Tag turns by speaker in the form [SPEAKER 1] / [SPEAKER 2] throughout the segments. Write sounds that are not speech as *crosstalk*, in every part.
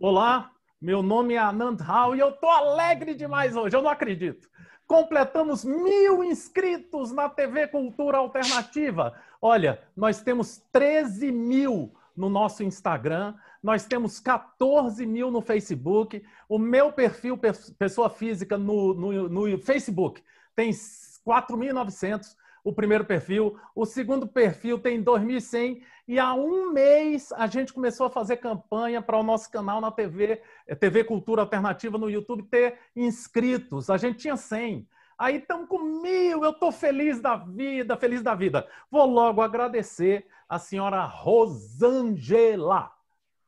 [SPEAKER 1] Olá, meu nome é Anand Rao e eu tô alegre demais hoje, eu não acredito. Completamos mil inscritos na TV Cultura Alternativa. Olha, nós temos 13 mil no nosso Instagram, nós temos 14 mil no Facebook, o meu perfil pessoa física no, no, no Facebook tem 4.900, o primeiro perfil, o segundo perfil tem 2.100 e há um mês a gente começou a fazer campanha para o nosso canal na TV, eh, TV Cultura Alternativa no YouTube ter inscritos. A gente tinha 100. Aí estamos com mil, eu estou feliz da vida, feliz da vida. Vou logo agradecer a senhora Rosângela.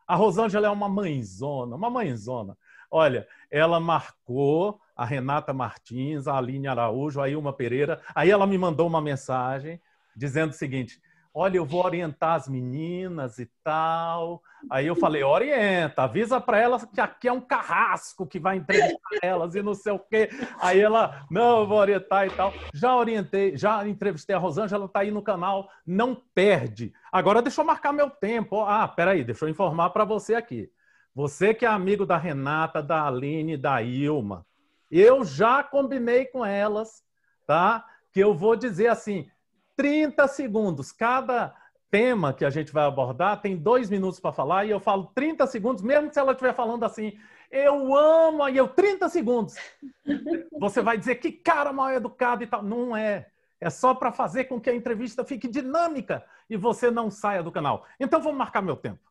[SPEAKER 1] A Rosângela é uma mãezona, uma mãezona. Olha, ela marcou a Renata Martins, a Aline Araújo, a Ilma Pereira. Aí ela me mandou uma mensagem dizendo o seguinte: olha, eu vou orientar as meninas e tal. Aí eu falei, orienta, avisa para elas que aqui é um carrasco que vai entrevistar elas e não sei o quê. Aí ela, não, eu vou orientar e tal. Já orientei, já entrevistei a Rosângela, tá aí no canal, não perde. Agora deixa eu marcar meu tempo. Ah, peraí, deixa eu informar para você aqui. Você que é amigo da Renata, da Aline, da Ilma, eu já combinei com elas, tá? Que eu vou dizer assim, 30 segundos. Cada tema que a gente vai abordar tem dois minutos para falar e eu falo 30 segundos, mesmo se ela estiver falando assim, eu amo, aí eu 30 segundos. Você vai dizer que cara mal educado e tal. Não é. É só para fazer com que a entrevista fique dinâmica e você não saia do canal. Então vamos marcar meu tempo.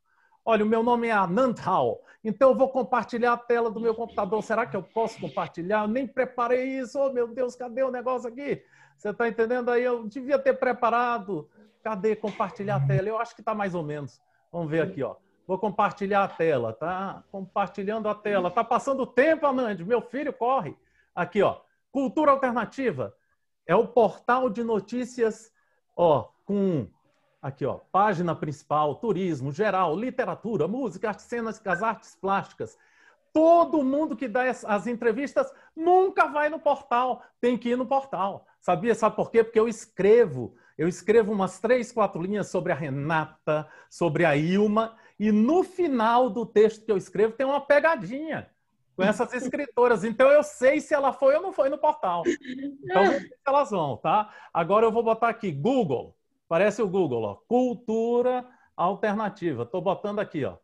[SPEAKER 1] Olha, o meu nome é Anantal, então eu vou compartilhar a tela do meu computador. Será que eu posso compartilhar? Eu nem preparei isso. Oh, meu Deus, cadê o negócio aqui? Você está entendendo aí? Eu devia ter preparado. Cadê compartilhar a tela? Eu acho que está mais ou menos. Vamos ver aqui, ó. Vou compartilhar a tela, tá? Compartilhando a tela. Tá passando tempo, Anand. Meu filho corre. Aqui, ó. Cultura Alternativa é o portal de notícias, ó, com Aqui, ó, página principal, turismo, geral, literatura, música, artes cenas, as artes plásticas. Todo mundo que dá as entrevistas nunca vai no portal, tem que ir no portal. Sabia? Sabe por quê? Porque eu escrevo. Eu escrevo umas três, quatro linhas sobre a Renata, sobre a Ilma, e no final do texto que eu escrevo tem uma pegadinha com essas escritoras. Então eu sei se ela foi ou não foi no portal. Então elas vão, tá? Agora eu vou botar aqui Google. Parece o Google, ó. Cultura alternativa. Estou botando aqui, ó.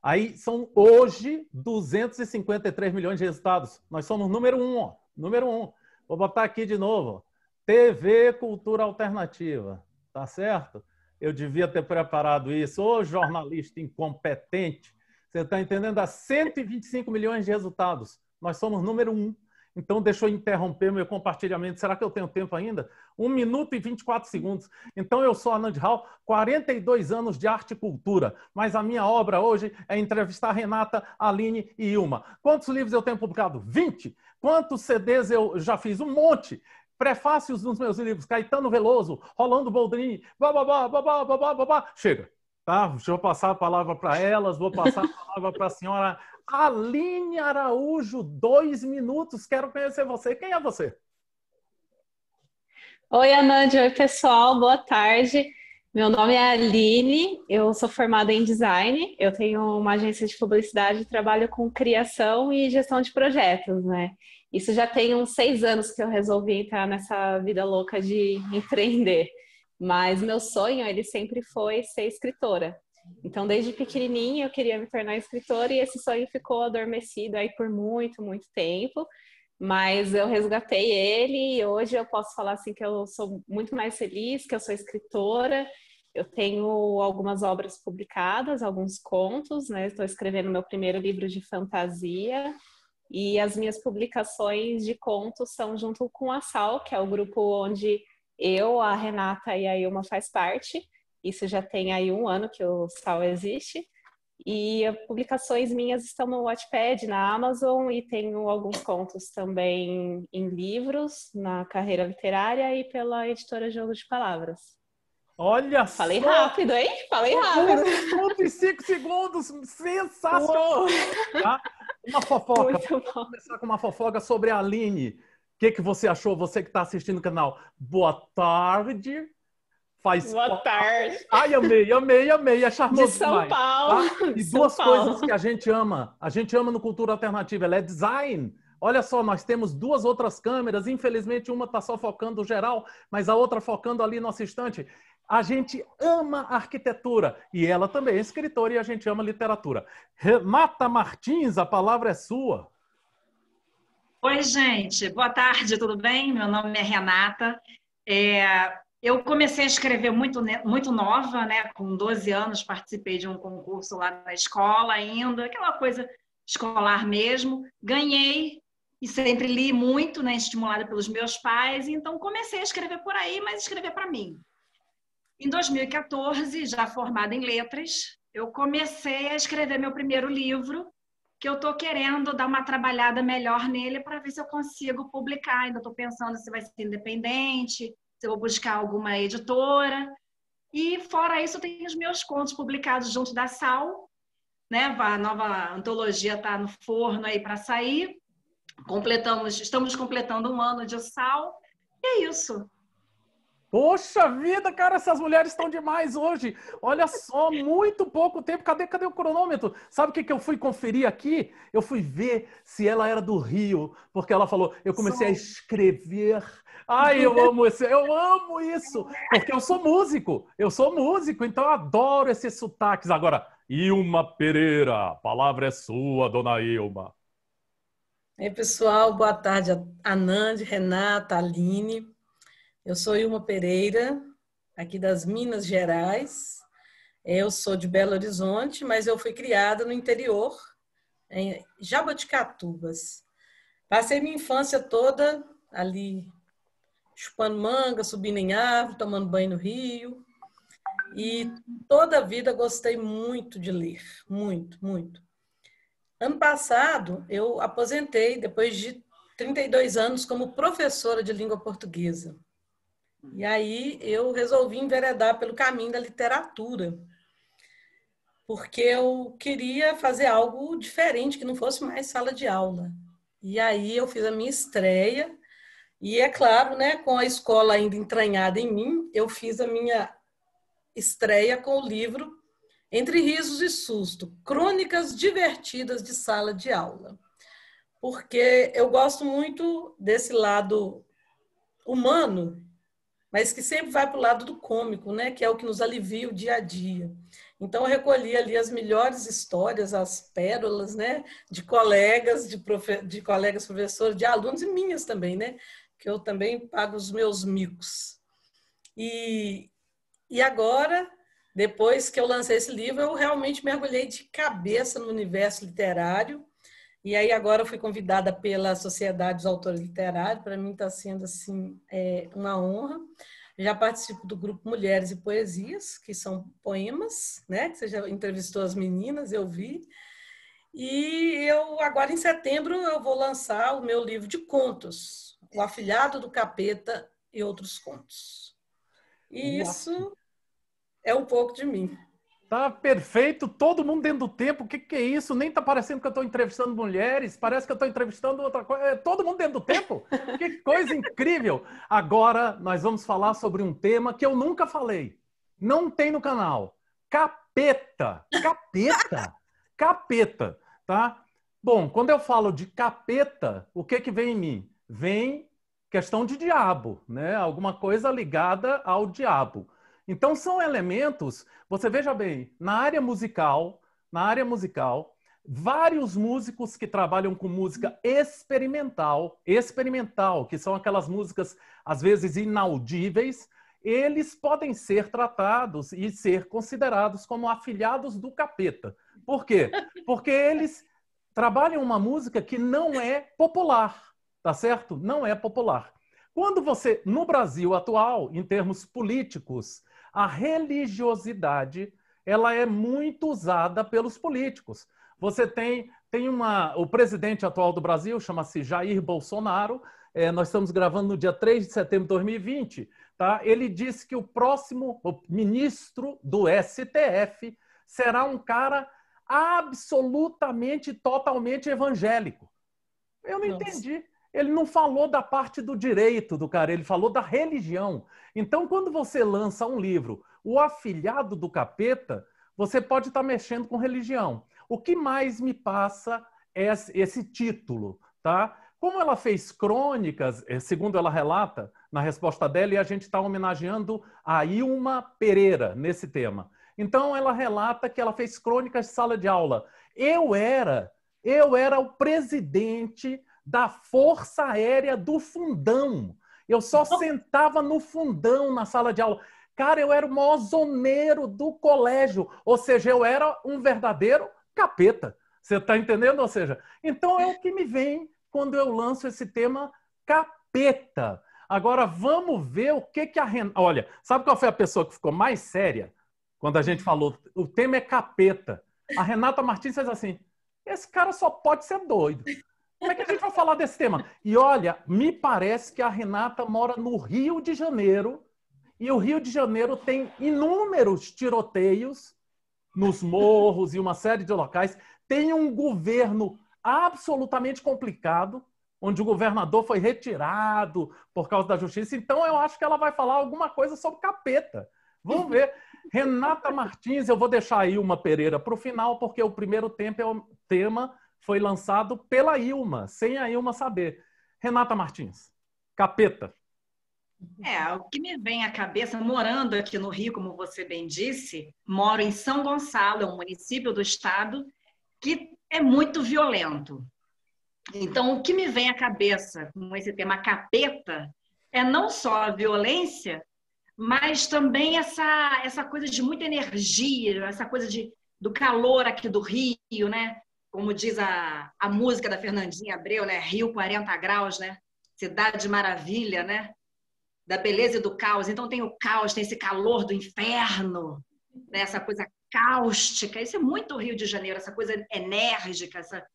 [SPEAKER 1] Aí são hoje 253 milhões de resultados. Nós somos número um, ó. Número um. Vou botar aqui de novo. Ó. TV Cultura Alternativa. Tá certo? Eu devia ter preparado isso. Ô jornalista incompetente. Você está entendendo? Há 125 milhões de resultados. Nós somos número um. Então, deixa eu interromper meu compartilhamento. Será que eu tenho tempo ainda? Um minuto e 24 segundos. Então, eu sou Anand Hall, 42 anos de arte e cultura, mas a minha obra hoje é entrevistar Renata, Aline e Ilma. Quantos livros eu tenho publicado? 20. Quantos CDs eu já fiz? Um monte prefácios dos meus livros, Caetano Veloso, Rolando Boldrini, bababá, babá, babá, babá, chega. Tá? Deixa eu passar a palavra para elas, vou passar a palavra para a senhora Aline Araújo, dois minutos, quero conhecer você. Quem é você?
[SPEAKER 2] Oi, Anand, oi pessoal, boa tarde. Meu nome é Aline, eu sou formada em design, eu tenho uma agência de publicidade e trabalho com criação e gestão de projetos, né? Isso já tem uns seis anos que eu resolvi entrar nessa vida louca de *laughs* empreender. Mas meu sonho, ele sempre foi ser escritora. Então, desde pequenininha eu queria me tornar escritora e esse sonho ficou adormecido aí por muito, muito tempo. Mas eu resgatei ele e hoje eu posso falar assim que eu sou muito mais feliz, que eu sou escritora. Eu tenho algumas obras publicadas, alguns contos, né? Estou escrevendo meu primeiro livro de fantasia e as minhas publicações de contos são junto com a Sal, que é o grupo onde eu, a Renata e a Ilma faz parte. Isso já tem aí um ano que o Sal existe. E publicações minhas estão no Wattpad, na Amazon, e tenho alguns contos também em livros, na carreira literária e pela editora Jogo de Palavras.
[SPEAKER 1] Olha Falei só. rápido, hein? Falei rápido. cinco segundos, sensacional! Tá? Uma fofoca. Muito Vamos começar com uma fofoca sobre a Aline. O que, que você achou, você que está assistindo o canal? Boa tarde, Faz... Boa tarde. Ai, amei, amei, amei. É charmoso. De São demais, tá? Paulo. E São duas Paulo. coisas que a gente ama. A gente ama no Cultura Alternativa. Ela é design. Olha só, nós temos duas outras câmeras. Infelizmente, uma está só focando geral, mas a outra focando ali nosso estante. A gente ama arquitetura e ela também é escritora e a gente ama literatura. Renata Martins, a palavra é sua.
[SPEAKER 3] Oi, gente. Boa tarde, tudo bem? Meu nome é Renata. É, eu comecei a escrever muito, muito nova, né? Com 12 anos, participei de um concurso lá na escola ainda, aquela coisa escolar mesmo. Ganhei e sempre li muito, né? Estimulada pelos meus pais. Então, comecei a escrever por aí, mas escrever para mim. Em 2014, já formada em letras, eu comecei a escrever meu primeiro livro, que eu estou querendo dar uma trabalhada melhor nele para ver se eu consigo publicar. Ainda estou pensando se vai ser independente, se eu vou buscar alguma editora. E fora isso, eu tenho os meus contos publicados junto da Sal, né? A nova antologia está no forno aí para sair. Completamos, estamos completando um ano
[SPEAKER 1] de Sal. E é isso. Poxa vida, cara, essas mulheres estão demais hoje. Olha só, muito pouco tempo. Cadê, cadê o cronômetro? Sabe o que, que eu fui conferir aqui? Eu fui ver se ela era do Rio, porque ela falou, eu comecei a escrever Ai, eu amo esse, eu amo isso, porque eu sou músico, eu sou músico, então eu adoro esses sotaques. Agora, Ilma Pereira, a palavra é sua, dona Ilma.
[SPEAKER 4] Ei, pessoal, boa tarde, Anand, Renata, Aline. Eu sou Ilma Pereira, aqui das Minas Gerais. Eu sou de Belo Horizonte, mas eu fui criada no interior, em Jaboticatubas. Passei minha infância toda ali chupando manga, subindo em árvore, tomando banho no rio. E toda a vida gostei muito de ler, muito, muito. Ano passado, eu aposentei depois de 32 anos como professora de língua portuguesa. E aí eu resolvi enveredar pelo caminho da literatura, porque eu queria fazer algo diferente, que não fosse mais sala de aula. E aí eu fiz a minha estreia e é claro, né, com a escola ainda entranhada em mim, eu fiz a minha estreia com o livro Entre Risos e Susto Crônicas Divertidas de Sala de Aula. Porque eu gosto muito desse lado humano, mas que sempre vai para o lado do cômico, né, que é o que nos alivia o dia a dia. Então, eu recolhi ali as melhores histórias, as pérolas, né, de colegas, de, profe... de colegas professores, de alunos e minhas também, né, que eu também pago os meus micos. E, e agora, depois que eu lancei esse livro, eu realmente mergulhei de cabeça no universo literário. E aí agora eu fui convidada pela Sociedade dos Autores Literários, para mim está sendo assim é, uma honra. Já participo do grupo Mulheres e Poesias, que são poemas, né? Você já entrevistou as meninas, eu vi. E eu agora em setembro eu vou lançar o meu livro de contos, o Afilhado do Capeta e outros contos. E Nossa.
[SPEAKER 1] isso é um pouco de mim. Tá perfeito, todo mundo dentro do tempo. O que, que é isso? Nem tá parecendo que eu tô entrevistando mulheres, parece que eu tô entrevistando outra coisa. É todo mundo dentro do tempo? *laughs* que coisa incrível! Agora nós vamos falar sobre um tema que eu nunca falei. Não tem no canal. Capeta. Capeta. *laughs* Capeta, tá? Bom, quando eu falo de capeta, o que que vem em mim? Vem questão de diabo, né? Alguma coisa ligada ao diabo. Então são elementos, você veja bem, na área musical, na área musical, vários músicos que trabalham com música experimental, experimental, que são aquelas músicas às vezes inaudíveis, eles podem ser tratados e ser considerados como afilhados do capeta. Por quê? Porque eles trabalham uma música que não é popular tá certo? Não é popular. Quando você, no Brasil atual, em termos políticos, a religiosidade ela é muito usada pelos políticos. Você tem, tem uma. O presidente atual do Brasil chama-se Jair Bolsonaro. É, nós estamos gravando no dia 3 de setembro de 2020. Tá? Ele disse que o próximo ministro do STF será um cara absolutamente, totalmente evangélico. Eu não Nossa. entendi ele não falou da parte do direito do cara, ele falou da religião. Então, quando você lança um livro, O Afilhado do Capeta, você pode estar tá mexendo com religião. O que mais me passa é esse título, tá? Como ela fez crônicas, eh, segundo ela relata na resposta dela, e a gente está homenageando a Ilma Pereira nesse tema. Então, ela relata que ela fez crônicas de sala de aula. Eu era, eu era o presidente da Força Aérea do Fundão. Eu só sentava no fundão na sala de aula. Cara, eu era o maior zoneiro do colégio. Ou seja, eu era um verdadeiro capeta. Você está entendendo? Ou seja, então é o que me vem quando eu lanço esse tema capeta. Agora vamos ver o que que a Renata. Olha, sabe qual foi a pessoa que ficou mais séria quando a gente falou o tema é capeta? A Renata Martins fez assim: esse cara só pode ser doido. Como é que a gente vai falar desse tema? E olha, me parece que a Renata mora no Rio de Janeiro e o Rio de Janeiro tem inúmeros tiroteios nos morros e uma série de locais. Tem um governo absolutamente complicado, onde o governador foi retirado por causa da justiça. Então, eu acho que ela vai falar alguma coisa sobre capeta. Vamos ver. Renata Martins, eu vou deixar aí uma Pereira para o final, porque o primeiro tempo é o tema foi lançado pela Ilma, sem a Ilma saber. Renata Martins, capeta.
[SPEAKER 3] É, o que me vem à cabeça, morando aqui no Rio, como você bem disse, moro em São Gonçalo, é um município do estado que é muito violento. Então, o que me vem à cabeça com esse tema capeta é não só a violência, mas também essa, essa coisa de muita energia, essa coisa de, do calor aqui do Rio, né? como diz a, a música da Fernandinha Abreu, né? Rio 40 graus, né? Cidade maravilha, né? Da beleza e do caos. Então tem o caos, tem esse calor do inferno, né? essa coisa cáustica. Isso é muito Rio de Janeiro, essa coisa enérgica, essa,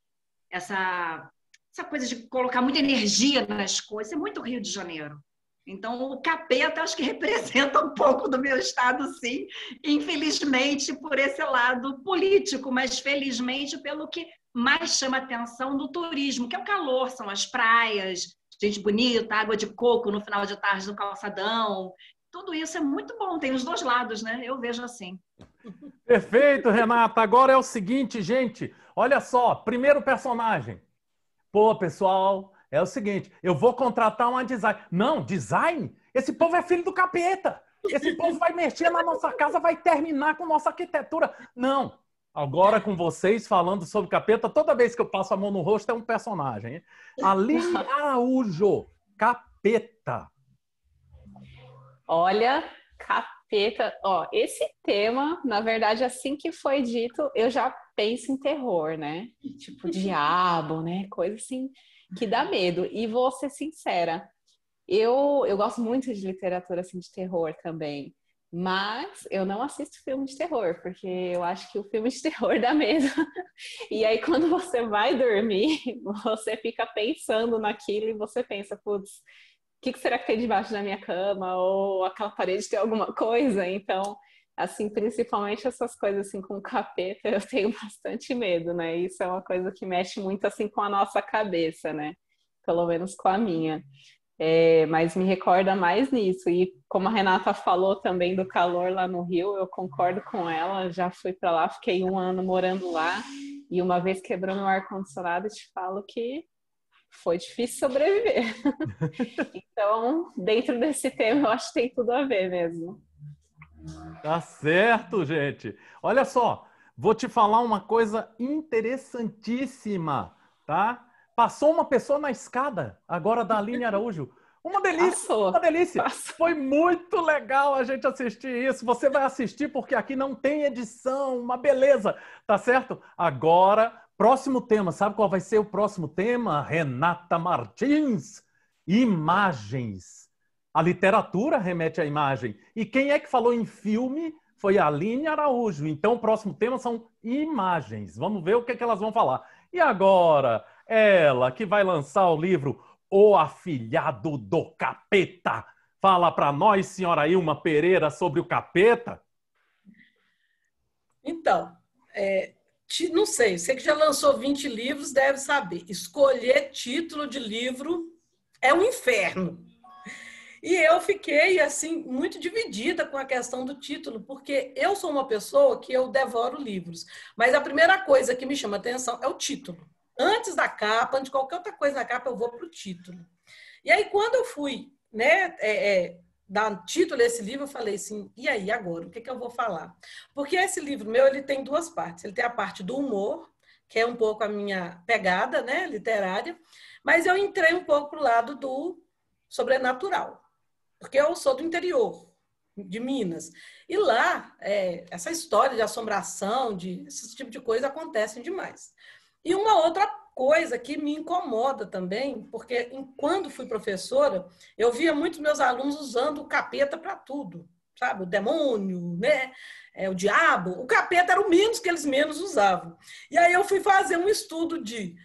[SPEAKER 3] essa, essa coisa de colocar muita energia nas coisas. Isso é muito Rio de Janeiro. Então, o capeta acho que *laughs* representa um pouco do meu estado, sim, infelizmente por esse lado político, mas felizmente pelo que mais chama atenção no turismo, que é o calor, são as praias, gente bonita, água de coco no final de tarde no calçadão. Tudo isso é muito bom, tem os dois lados, né? Eu vejo assim.
[SPEAKER 1] Perfeito, Renata. Agora é o seguinte, gente. Olha só, primeiro personagem. Pô, pessoal, é o seguinte: eu vou contratar uma design. Não, design? Esse povo é filho do capeta. Esse povo vai mexer na nossa casa, vai terminar com nossa arquitetura. Não. Agora com vocês falando sobre capeta, toda vez que eu passo a mão no rosto é um personagem. Hein? Aline Araújo, capeta.
[SPEAKER 2] Olha, capeta. Ó, esse tema, na verdade, assim que foi dito, eu já penso em terror, né? Tipo, diabo, né? Coisa assim que dá medo. E vou ser sincera, eu, eu gosto muito de literatura assim, de terror também. Mas eu não assisto filme de terror, porque eu acho que o filme de *laughs* terror dá medo. E aí, quando você vai dormir, *laughs* você fica pensando naquilo e você pensa, putz, o que, que, será que tem debaixo da minha cama? Ou aquela parede tem alguma coisa? Então, assim, principalmente essas coisas assim com capeta, eu tenho *laughs* bastante medo, né? Isso é uma coisa que mexe muito assim com a nossa cabeça, né? Pelo menos com a minha. É, mas me recorda mais nisso. E como a Renata falou também do calor lá no Rio, eu concordo com ela. Já fui para lá, fiquei um ano morando lá e uma vez quebrou meu ar condicionado, te falo que foi difícil sobreviver. *laughs* então, dentro desse tema, eu acho que tem tudo a ver mesmo.
[SPEAKER 1] Tá certo, gente. Olha só, vou te falar uma coisa interessantíssima, tá? Passou uma pessoa na escada, agora da Aline Araújo. Uma delícia, Passou. uma delícia. Passou. Foi muito legal a gente assistir isso. Você vai assistir porque aqui não tem edição, uma beleza, tá certo? Agora, próximo tema, sabe qual vai ser o próximo tema? Renata Martins, imagens. A literatura remete à imagem. E quem é que falou em filme foi a Aline Araújo. Então, o próximo tema são imagens. Vamos ver o que, é que elas vão falar. E agora, ela que vai lançar o livro O Afilhado do Capeta. Fala para nós, senhora Ilma Pereira, sobre o capeta.
[SPEAKER 4] Então, é, ti, não sei, você que já lançou 20 livros deve saber. Escolher título de livro é um inferno. E eu fiquei, assim, muito dividida com a questão do título, porque eu sou uma pessoa que eu devoro livros. Mas a primeira coisa que me chama atenção é o título. Antes da capa, antes de qualquer outra coisa na capa, eu vou para o título. E aí, quando eu fui, né, é, é, dar título a esse livro, eu falei assim, e aí, agora? O que, é que eu vou falar? Porque esse livro meu, ele tem duas partes. Ele tem a parte do humor, que é um pouco a minha pegada né, literária, mas eu entrei um pouco para o lado do sobrenatural porque eu sou do interior de Minas. E lá, é, essa história de assombração, de esse tipo de coisa acontecem demais. E uma outra coisa que me incomoda também, porque enquanto fui professora, eu via muitos meus alunos usando o capeta para tudo, sabe? O demônio, né? É, o diabo. O capeta era o menos que eles menos usavam. E aí eu fui fazer um estudo de.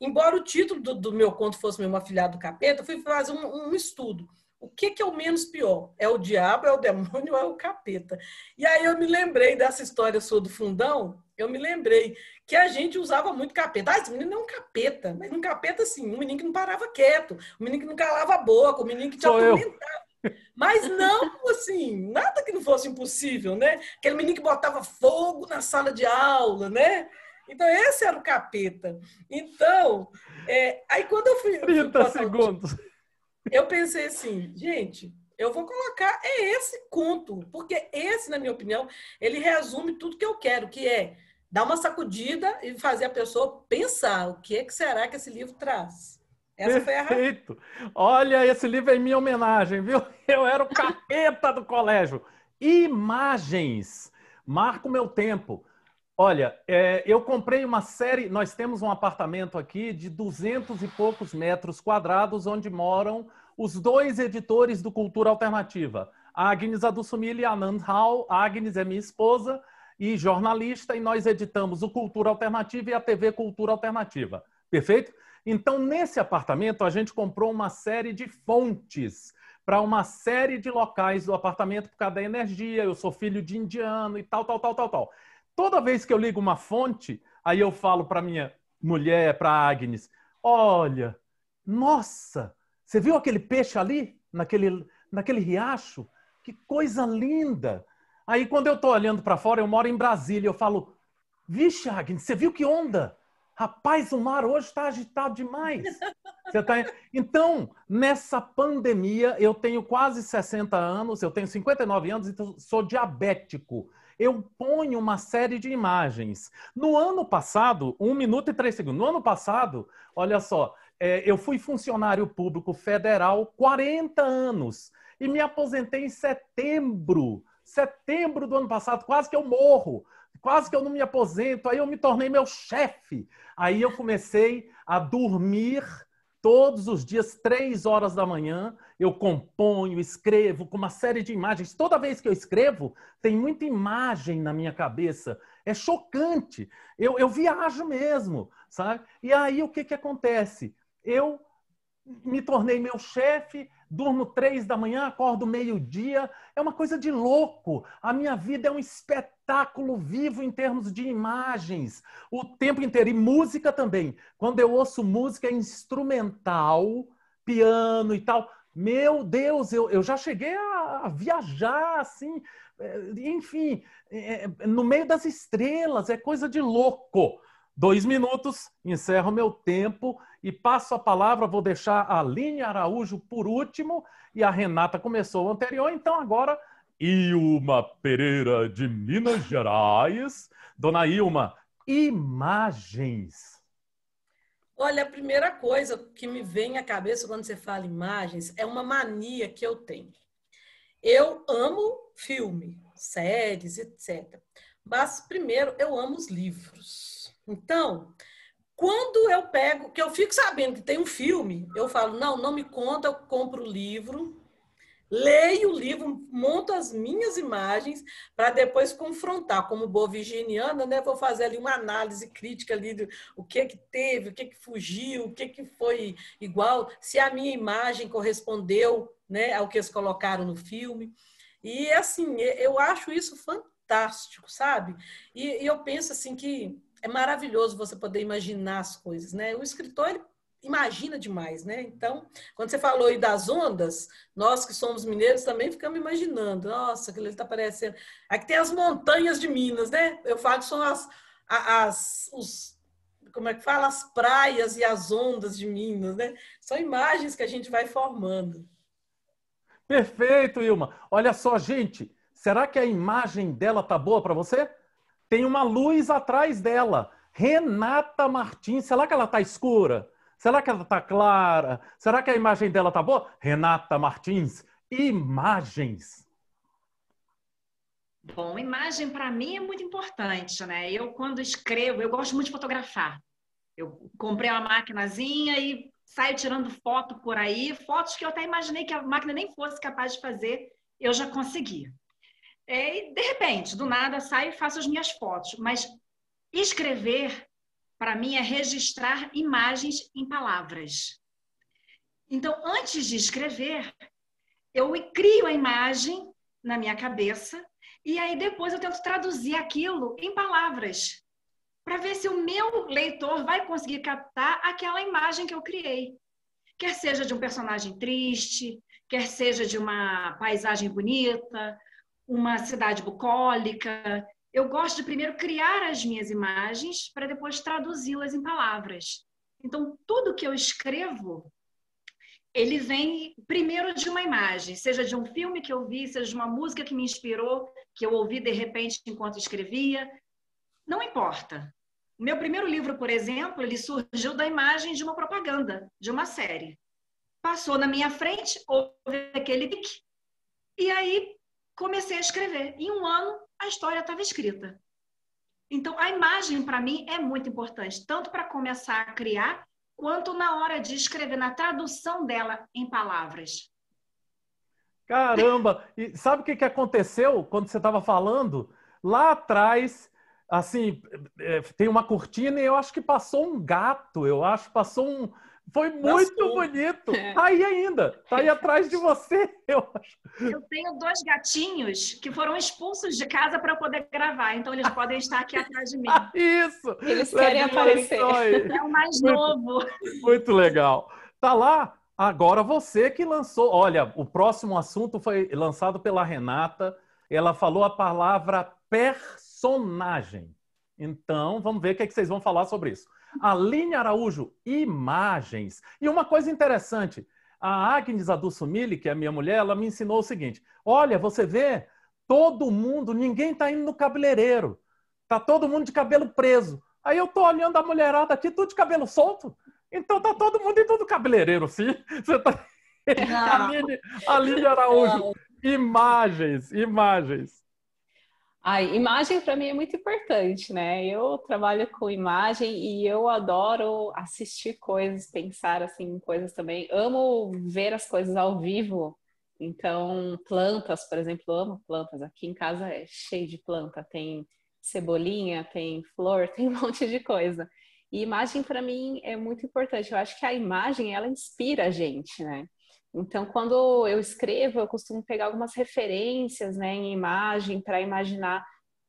[SPEAKER 4] Embora o título do, do meu conto fosse Meu Afilhado do Capeta, eu fui fazer um, um estudo o que, que é o menos pior? É o diabo, é o demônio, *laughs* é o capeta? E aí eu me lembrei dessa história sua do fundão, eu me lembrei que a gente usava muito capeta. Ah, esse menino é um capeta, mas um capeta assim, um menino que não parava quieto, um menino que não calava a boca, um menino que te Sou atormentava. Mas não, assim, nada que não fosse impossível, né? Aquele menino que botava fogo na sala de aula, né? Então, esse era o capeta. Então, é, aí quando eu fui. 30 fui segundos eu pensei assim, gente, eu vou colocar é esse conto, porque esse, na minha opinião, ele resume tudo que eu quero, que é dar uma sacudida e fazer a pessoa pensar o que, é que será que esse livro traz. Essa Perfeito.
[SPEAKER 1] foi a Olha, esse livro é minha homenagem, viu? *laughs* Eu era o capeta do colégio. Imagens. Marco meu tempo. Olha, é, eu comprei uma série. Nós temos um apartamento aqui de duzentos e poucos metros quadrados, onde moram os dois editores do Cultura Alternativa, a Agnes Adusumili e Anand Hall. A Agnes é minha esposa e jornalista, e nós editamos o Cultura Alternativa e a TV Cultura Alternativa. Perfeito? Então, nesse apartamento, a gente comprou uma série de fontes para uma série de locais do apartamento por causa da energia. Eu sou filho de indiano e tal, tal, tal, tal, tal. Toda vez que eu ligo uma fonte, aí eu falo para minha mulher, para Agnes: Olha, nossa, você viu aquele peixe ali, naquele, naquele riacho? Que coisa linda! Aí quando eu estou olhando para fora, eu moro em Brasília, eu falo: Vixe, Agnes, você viu que onda? Rapaz, o mar hoje está agitado demais. *laughs* Tá... Então, nessa pandemia, eu tenho quase 60 anos, eu tenho 59 anos e então sou diabético eu ponho uma série de imagens. No ano passado, um minuto e três segundos. No ano passado, olha só, é, eu fui funcionário público federal 40 anos e me aposentei em setembro. Setembro do ano passado, quase que eu morro quase que eu não me aposento. Aí eu me tornei meu chefe. Aí eu comecei a dormir Todos os dias, três horas da manhã, eu componho, escrevo com uma série de imagens. Toda vez que eu escrevo, tem muita imagem na minha cabeça. É chocante. Eu, eu viajo mesmo, sabe? E aí o que, que acontece? Eu me tornei meu chefe, Durmo três da manhã, acordo meio-dia. É uma coisa de louco. A minha vida é um espetáculo vivo em termos de imagens, o tempo inteiro. E música também. Quando eu ouço música é instrumental, piano e tal, meu Deus, eu, eu já cheguei a, a viajar assim, eh, enfim, é, no meio das estrelas, é coisa de louco. Dois minutos, encerro meu tempo e passo a palavra, vou deixar a Aline Araújo por último, e a Renata começou o anterior, então agora Ilma Pereira de Minas Gerais. Dona Ilma, imagens.
[SPEAKER 4] Olha, a primeira coisa que me vem à cabeça quando você fala imagens é uma mania que eu tenho. Eu amo filme, séries, etc. Mas primeiro eu amo os livros. Então, quando eu pego, que eu fico sabendo que tem um filme, eu falo, não, não me conta, eu compro o livro, leio o livro, monto as minhas imagens para depois confrontar. Como boa virginiana, né, vou fazer ali uma análise crítica ali do o que que teve, o que que fugiu, o que que foi igual, se a minha imagem correspondeu, né, ao que eles colocaram no filme. E assim, eu acho isso fantástico, sabe? E, e eu penso assim que é maravilhoso você poder imaginar as coisas, né? O escritor, ele imagina demais, né? Então, quando você falou aí das ondas, nós que somos mineiros também ficamos imaginando. Nossa, aquilo está parecendo. Aqui tem as montanhas de Minas, né? Eu falo que são as, as os, como é que fala? As praias e as ondas de Minas, né? São imagens que a gente vai formando.
[SPEAKER 1] Perfeito, Ilma. Olha só, gente, será que a imagem dela tá boa para você? tem uma luz atrás dela. Renata Martins, será que ela está escura? Será que ela está clara? Será que a imagem dela está boa? Renata Martins, imagens.
[SPEAKER 3] Bom, imagem para mim é muito importante, né? Eu quando escrevo, eu gosto muito de fotografar. Eu comprei uma maquinazinha e saio tirando foto por aí, fotos que eu até imaginei que a máquina nem fosse capaz de fazer, eu já consegui. É, e de repente, do nada, saio e faço as minhas fotos. Mas escrever, para mim, é registrar imagens em palavras. Então, antes de escrever, eu crio a imagem na minha cabeça e aí depois eu tento traduzir aquilo em palavras para ver se o meu leitor vai conseguir captar aquela imagem que eu criei. Quer seja de um personagem triste, quer seja de uma paisagem bonita, uma cidade bucólica. Eu gosto de primeiro criar as minhas imagens para depois traduzi-las em palavras. Então, tudo que eu escrevo, ele vem primeiro de uma imagem, seja de um filme que eu vi, seja de uma música que me inspirou, que eu ouvi de repente enquanto escrevia. Não importa. Meu primeiro livro, por exemplo, ele surgiu da imagem de uma propaganda, de uma série. Passou na minha frente, houve aquele pique. E aí comecei a escrever. Em um ano, a história estava escrita. Então, a imagem, para mim, é muito importante, tanto para começar a criar, quanto na hora de escrever, na tradução dela em palavras.
[SPEAKER 1] Caramba! E sabe o que, que aconteceu quando você estava falando? Lá atrás, assim, é, tem uma cortina e eu acho que passou um gato, eu acho, passou um foi muito Nossa, bonito. É. Tá aí ainda. Tá aí atrás de você, eu acho. Eu
[SPEAKER 3] tenho dois gatinhos que foram expulsos de casa para poder gravar, então eles podem estar aqui atrás de mim. *laughs* Ah, isso! Eles legal, querem aparecer. É o mais muito, novo.
[SPEAKER 1] Muito legal. Tá lá? Agora você que lançou. Olha, o próximo assunto foi lançado pela Renata. Ela falou a palavra personagem. Então, vamos ver o que, é que vocês vão falar sobre isso. Aline Araújo, imagens. E uma coisa interessante, a Agnes Adussumili, que é minha mulher, ela me ensinou o seguinte: olha, você vê, todo mundo, ninguém está indo no cabeleireiro. Tá todo mundo de cabelo preso. Aí eu tô olhando a mulherada aqui, tudo de cabelo solto. Então tá todo mundo indo no cabeleireiro, sim. *laughs* Você tá... *laughs* Aline, Aline Araújo, imagens, imagens.
[SPEAKER 2] A ah, imagem para mim é muito importante, né? Eu trabalho com imagem e eu adoro assistir coisas, pensar assim em coisas também. Amo ver as coisas ao vivo. Então, plantas, por exemplo, amo plantas. Aqui em casa é cheio de planta, tem cebolinha, tem flor, *laughs* tem um monte de coisa. E imagem para mim é muito importante. Eu acho que a imagem ela inspira a gente, né? Então, quando eu escrevo, eu costumo pegar algumas referências né, em imagem para imaginar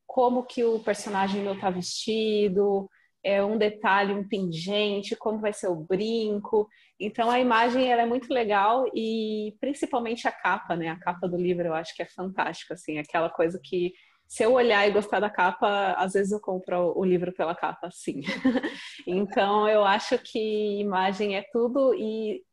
[SPEAKER 2] como que o personagem meu está vestido, é um detalhe, um pingente, como vai ser o brinco. Então, a imagem ela é muito legal e principalmente a capa, né? A capa do livro eu acho que é fantástica, assim, aquela coisa que se eu olhar e gostar da capa, às vezes eu compro o livro pela capa, sim. *laughs* então, eu acho que imagem é tudo e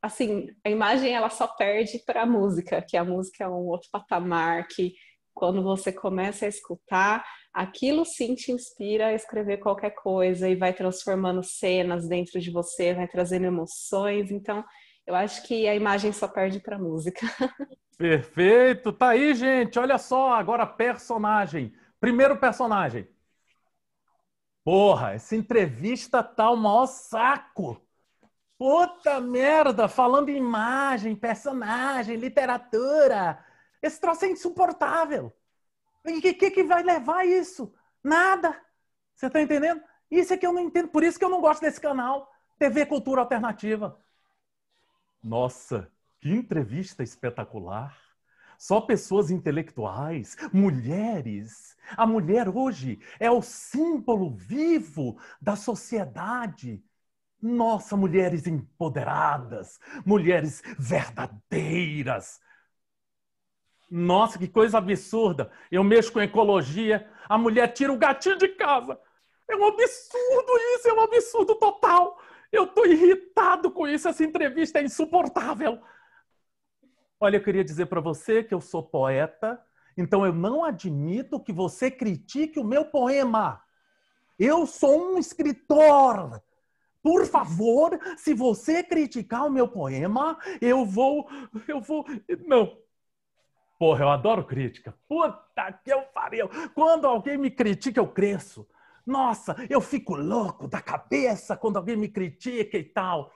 [SPEAKER 2] assim, a imagem ela só perde para a música, que a música é um outro patamar que quando você começa a escutar, aquilo sim te inspira a escrever qualquer coisa e vai transformando cenas dentro de você, vai trazendo emoções. Então, eu acho que a imagem só perde para a
[SPEAKER 1] música. *laughs* Perfeito. Tá aí, gente. Olha só, agora personagem. Primeiro personagem. Porra, essa entrevista tá o maior saco. Puta merda, falando imagem, personagem, literatura. Esse troço é insuportável. O que, que, que vai levar isso? Nada. Você tá entendendo? Isso é que eu não entendo. Por isso que eu não gosto desse canal. TV Cultura Alternativa. Nossa, que entrevista espetacular. Só pessoas intelectuais, mulheres. A mulher hoje é o símbolo vivo da sociedade nossa, mulheres empoderadas, mulheres verdadeiras. Nossa, que coisa absurda. Eu mexo com ecologia, a mulher tira o gatinho de casa. É um absurdo isso, é um absurdo total. Eu estou irritado com isso, essa entrevista é insuportável. Olha, eu queria dizer para você que eu sou poeta, então eu não admito que você critique o meu poema. Eu sou um escritor. Por favor, se você criticar o meu poema, eu vou. Eu vou. Não. Porra, eu adoro crítica. Puta que eu faria. Quando alguém me critica, eu cresço. Nossa, eu fico louco da cabeça quando alguém me critica e tal.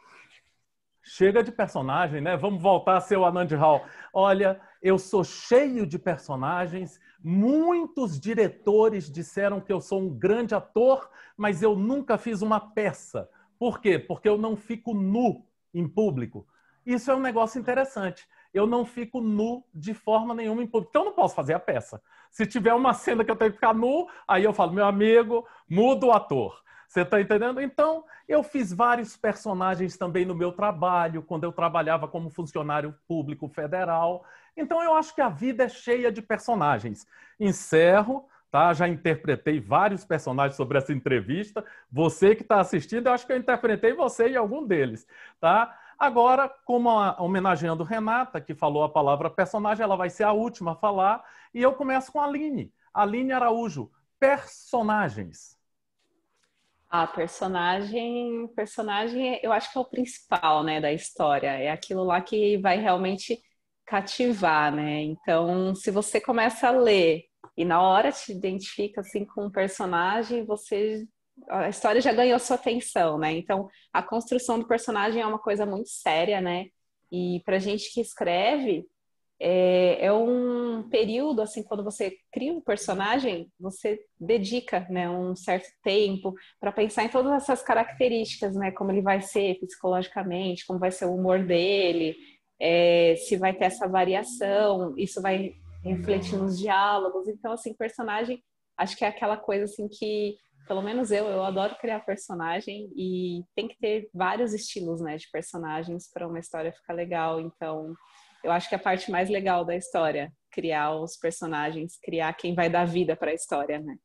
[SPEAKER 1] Chega de personagem, né? Vamos voltar a ser o Anand Hall. Olha, eu sou cheio de personagens. Muitos diretores disseram que eu sou um grande ator, mas eu nunca fiz uma peça. Por quê? Porque eu não fico nu em público. Isso é um negócio interessante. Eu não fico nu de forma nenhuma em público. Então eu não posso fazer a peça. Se tiver uma cena que eu tenho que ficar nu, aí eu falo, meu amigo, muda o ator. Você está entendendo? Então, eu fiz vários personagens também no meu trabalho, quando eu trabalhava como funcionário público federal. Então, eu acho que a vida é cheia de personagens. Encerro tá? Já interpretei vários personagens sobre essa entrevista. Você que está assistindo, eu acho que eu interpretei você e algum deles, tá? Agora, como a, homenageando Renata, que falou a palavra personagem, ela vai ser a última a falar, e eu começo com a Aline. Aline Araújo, personagens. Ah, personagem,
[SPEAKER 2] personagem, eu acho que é o principal, né, da história. É aquilo lá que vai realmente cativar, né? Então, se você começa a ler e na hora te identifica assim com um personagem, você a história já ganhou sua atenção, né? Então, a construção do personagem é uma coisa muito séria, né? E para gente que escreve, é, é um período, assim, quando você cria um personagem, você dedica, né, um certo tempo para pensar em todas essas características, né? Como ele vai ser psicologicamente, como vai ser o humor dele, é, se vai ter essa variação, isso vai refletir nos diálogos. Então, assim, personagem, acho que é aquela coisa assim que, pelo menos eu, eu adoro criar personagem e tem que ter vários estilos, né, de personagens para uma história ficar legal. Então, eu acho que é a parte mais legal da história, criar os personagens, criar quem vai dar vida para a história, né?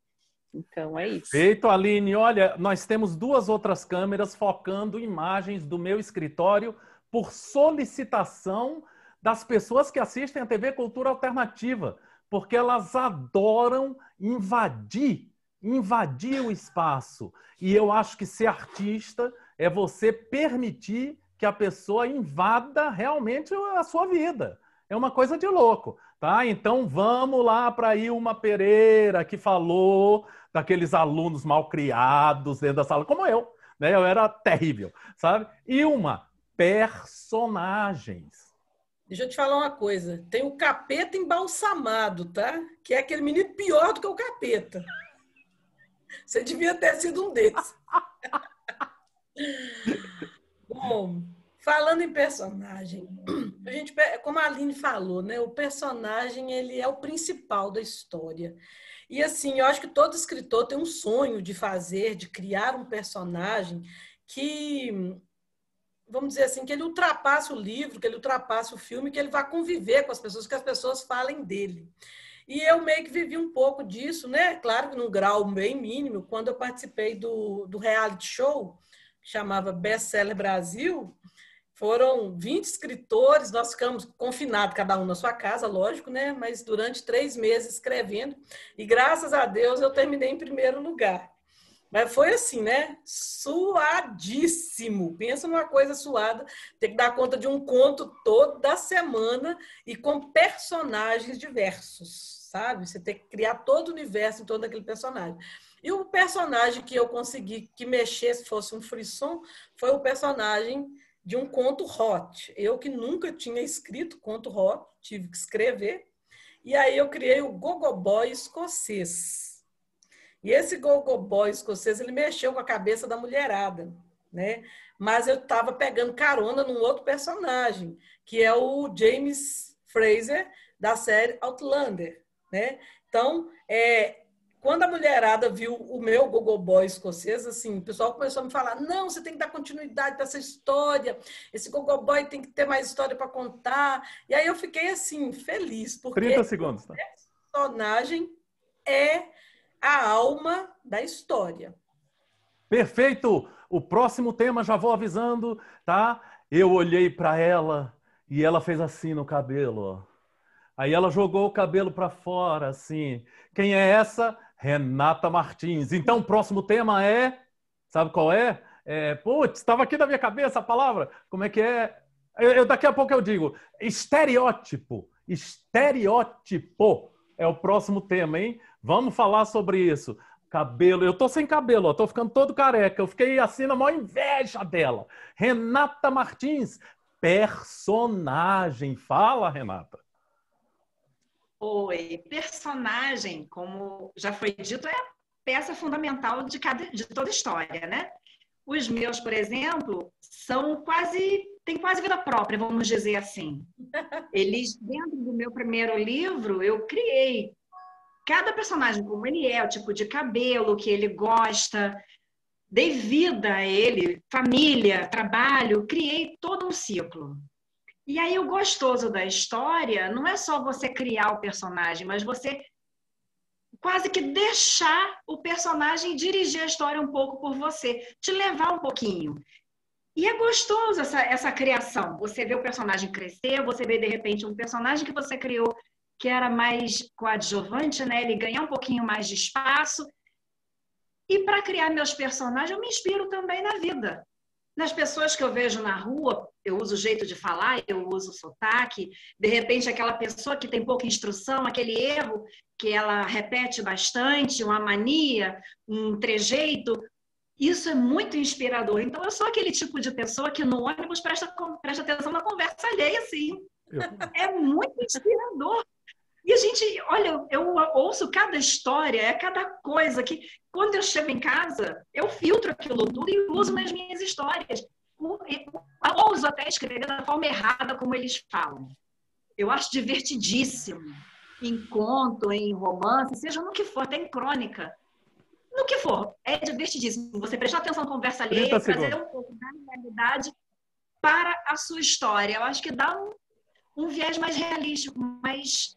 [SPEAKER 2] Então é isso.
[SPEAKER 1] Feito, Aline. Olha, nós temos duas outras câmeras focando imagens do meu escritório por solicitação das pessoas que assistem a TV Cultura Alternativa, porque elas adoram invadir, invadir o espaço. E eu acho que ser artista é você permitir que a pessoa invada realmente a sua vida. É uma coisa de louco, tá? Então vamos lá para Ilma Pereira, que falou daqueles alunos mal criados dentro da sala, como eu, né? Eu era terrível, sabe? Ilma, personagens Deixa eu te
[SPEAKER 4] falar uma coisa. Tem o capeta embalsamado, tá? Que é aquele menino pior do que o capeta. Você devia ter sido um desses. *laughs* Bom, falando em personagem, a gente, como a Aline falou, né? O personagem ele é o principal da história. E assim, eu acho que todo escritor tem um sonho de fazer, de criar um personagem que vamos dizer assim, que ele ultrapasse o livro, que ele ultrapasse o filme, que ele vá conviver com as pessoas, que as pessoas falem dele. E eu meio que vivi um pouco disso, né? Claro que num grau bem mínimo, quando eu participei do, do reality show, que chamava Best Seller Brasil, foram 20 escritores, nós ficamos confinados, cada um na sua casa, lógico, né? Mas durante três meses escrevendo, e graças a Deus eu terminei em primeiro lugar. Mas foi assim, né? Suadíssimo. Pensa numa coisa suada. Tem que dar conta de um conto toda semana e com personagens diversos, sabe? Você tem que criar todo o universo em torno daquele personagem. E o personagem que eu consegui que mexesse, fosse um frisson, foi o personagem de um conto hot. Eu que nunca tinha escrito conto hot, tive que escrever. E aí eu criei o Gogoboy escocês e esse gogo boy escocês, ele mexeu com a cabeça da mulherada, né? Mas eu estava pegando carona num outro personagem, que é o James Fraser, da série Outlander, né? Então, é, quando a mulherada viu o meu gogo Boy escocês, assim, o pessoal começou a me falar: não, você tem que dar continuidade para essa história, esse gogo Boy tem que ter mais história para contar. E aí eu fiquei, assim, feliz, porque. 30 segundos, tá? personagem é a alma da história.
[SPEAKER 1] Perfeito! O próximo tema já vou avisando, tá? Eu olhei para ela e ela fez assim no cabelo. Aí ela jogou o cabelo para fora, assim. Quem é essa? Renata Martins. Então, o próximo tema é. Sabe qual é? é putz, estava aqui na minha cabeça a palavra. Como é que é? Eu, eu, daqui a pouco eu digo. Estereótipo. Estereótipo é o próximo tema, hein? Vamos falar sobre isso. Cabelo, eu tô sem cabelo, ó, tô ficando todo careca. Eu fiquei assim na maior inveja dela. Renata Martins, personagem. Fala, Renata.
[SPEAKER 3] Oi, personagem, como já foi dito, é a peça fundamental de, cada, de toda história, né? Os meus, por exemplo, são quase tem quase vida própria, vamos dizer assim. *laughs* Eles dentro do meu primeiro livro eu criei cada personagem como ele é, o tipo de cabelo que ele gosta, dei vida a ele, família, trabalho, criei todo um ciclo. E aí o gostoso da história não é só você criar o personagem, mas você quase que deixar o personagem dirigir a história um pouco por você, te levar um pouquinho. E é gostoso essa, essa criação. Você vê o personagem crescer, você vê de repente um personagem que você criou que era mais coadjuvante, né? Ele ganhar um pouquinho mais de espaço. E para criar meus personagens, eu me inspiro também na vida. Nas pessoas que eu vejo na rua, eu uso o jeito de falar, eu uso o sotaque. De repente, aquela pessoa que tem pouca instrução, aquele erro que ela repete bastante, uma mania, um trejeito, isso é muito inspirador. Então, eu sou aquele tipo de pessoa que no ônibus presta, presta atenção na conversa alheia, sim. Eu... É muito inspirador. E a gente, olha, eu ouço cada história, é cada coisa que quando eu chego em casa, eu filtro aquilo tudo e uso nas minhas histórias. Ou uso até escrever da forma errada como eles falam. Eu acho divertidíssimo em conto, em romance, seja no que for, até em crônica. No que for, é divertidíssimo. Você prestar atenção na conversa ali, trazer um pouco da realidade para a sua história. Eu acho que dá um, um viés mais realístico, mais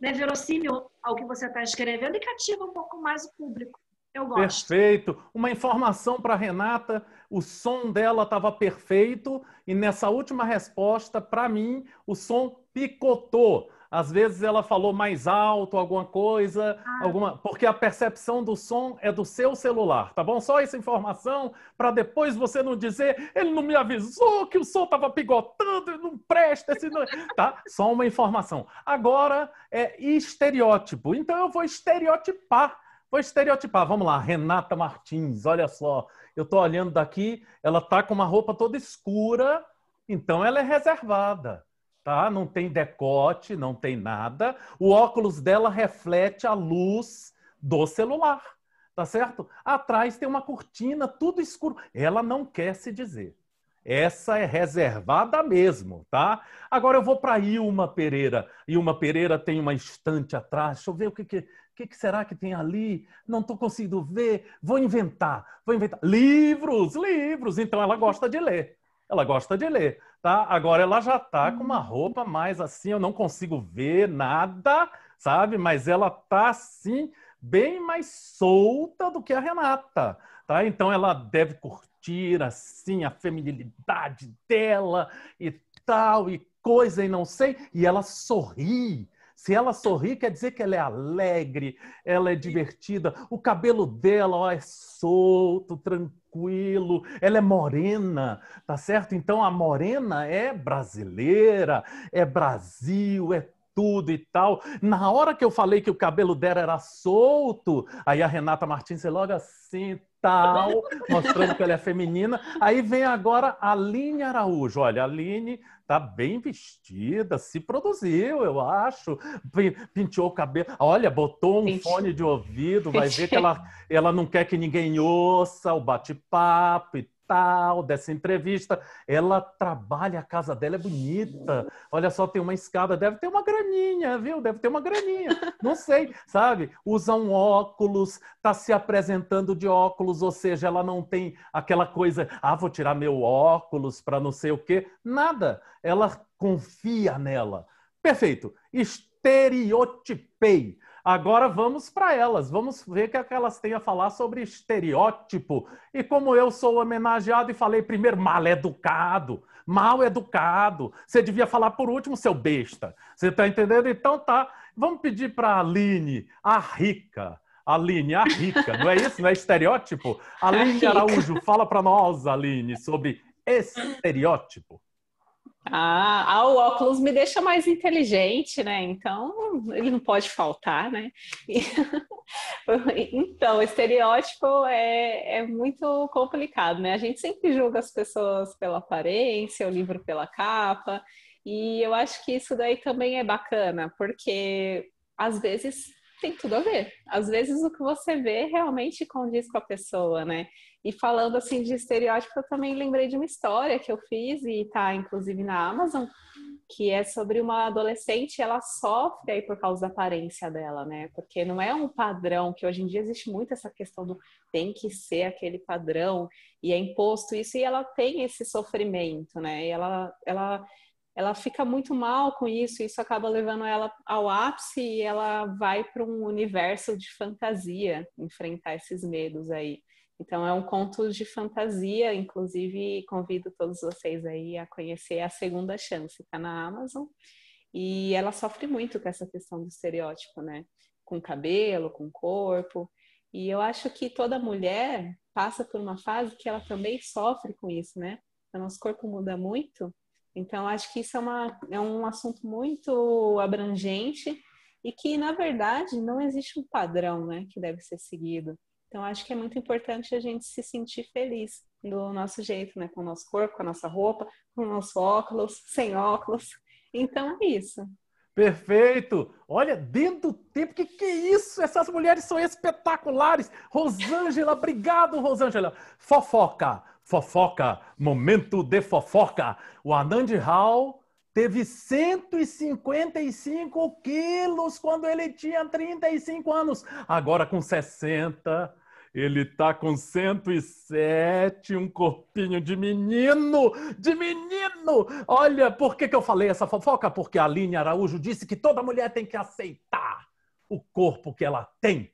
[SPEAKER 3] né, verossímil ao que você está escrevendo e cativa um pouco mais o público. Eu gosto.
[SPEAKER 1] Perfeito. Uma informação para Renata: o som dela estava perfeito e nessa última resposta, para mim, o som picotou. Às vezes ela falou mais alto alguma coisa, ah. alguma, porque a percepção do som é do seu celular, tá bom? Só essa informação para depois você não dizer, ele não me avisou que o som estava pigotando, não presta, assim, não... tá? Só uma informação. Agora é estereótipo. Então eu vou estereotipar Vou estereotipar. Vamos lá, Renata Martins, olha só. Eu estou olhando daqui, ela tá com uma roupa toda escura, então ela é reservada tá? Não tem decote, não tem nada. O óculos dela reflete a luz do celular, tá certo? Atrás tem uma cortina, tudo escuro. Ela não quer se dizer. Essa é reservada mesmo, tá? Agora eu vou para Ilma Pereira. Ilma Pereira tem uma estante atrás. Deixa eu ver o que, que, que, que será que tem ali. Não estou conseguindo ver. Vou inventar, vou inventar. Livros, livros. Então ela gosta de ler. Ela gosta de ler, tá? Agora ela já tá com uma uhum. roupa mais assim, eu não consigo ver nada, sabe? Mas ela tá assim bem mais solta do que a Renata, tá? Então ela deve curtir assim a feminilidade dela e tal e coisa e não sei, e ela sorri. Se ela sorri, quer dizer que ela é alegre, ela é divertida, o cabelo dela ó, é solto, tranquilo tranquilo, ela é morena, tá certo? Então a morena é brasileira, é Brasil, é tudo e tal. Na hora que eu falei que o cabelo dela era solto, aí a Renata Martins é logo assim, tal, mostrando que ela é feminina. Aí vem agora a Aline Araújo. Olha, a Aline tá bem vestida, se produziu, eu acho. Pintou o cabelo. Olha, botou um fone de ouvido, vai ver que *laughs* ela, ela não quer que ninguém ouça o bate-papo e tal, dessa entrevista. Ela trabalha, a casa dela é bonita. Olha só, tem uma escada, deve ter uma graninha, viu? Deve ter uma graninha. Não sei, sabe? Usa um óculos, tá se apresentando de óculos, ou seja, ela não tem aquela coisa, ah, vou tirar meu óculos para não sei o quê. Nada. Ela confia nela. Perfeito. Estereotipei. Agora vamos para elas, vamos ver o é que elas têm a falar sobre estereótipo. E como eu sou homenageado e falei primeiro, mal educado, mal educado. Você devia falar por último, seu besta. Você está entendendo? Então tá. Vamos pedir para a Aline, a rica. Aline, a rica, não é isso? Não é estereótipo? *laughs* Aline Araújo, fala para nós, Aline, sobre estereótipo.
[SPEAKER 2] Ah, ah, o óculos me deixa mais inteligente, né? Então, ele não pode faltar, né? *laughs* então, o estereótipo é, é muito complicado, né? A gente sempre julga as pessoas pela aparência, o livro pela capa, e eu acho que isso daí também é bacana, porque às vezes tem tudo a ver. Às vezes o que você vê realmente condiz com a pessoa, né? E falando assim de estereótipo, eu também lembrei de uma história que eu fiz e está inclusive na Amazon, que é sobre uma adolescente, ela sofre aí por causa da aparência dela, né? Porque não é um padrão que hoje em dia existe muito essa questão do tem que ser aquele padrão e é imposto isso e ela tem esse sofrimento, né? E ela ela ela fica muito mal com isso, e isso acaba levando ela ao ápice e ela vai para um universo de fantasia enfrentar esses medos aí. Então é um conto de fantasia, inclusive convido todos vocês aí a conhecer a Segunda Chance, está na Amazon. E ela sofre muito com essa questão do estereótipo, né? Com cabelo, com corpo. E eu acho que toda mulher passa por uma fase que ela também sofre com isso, né? O nosso corpo muda muito. Então acho que isso é, uma, é um assunto muito abrangente e que, na verdade, não existe um padrão, né? Que deve ser seguido então, acho que é muito importante a gente se sentir feliz do nosso jeito, né? Com o nosso corpo, com a nossa roupa, com o nosso óculos, sem óculos. Então, é isso.
[SPEAKER 1] Perfeito! Olha, dentro do tempo, que que é isso? Essas mulheres são espetaculares! Rosângela, obrigado, Rosângela! Fofoca, fofoca, momento de fofoca! O Anand Hall teve 155 quilos quando ele tinha 35 anos. Agora com 60, ele tá com 107, um corpinho de menino, de menino! Olha, por que, que eu falei essa fofoca? Porque a Aline Araújo disse que toda mulher tem que aceitar o corpo que ela tem.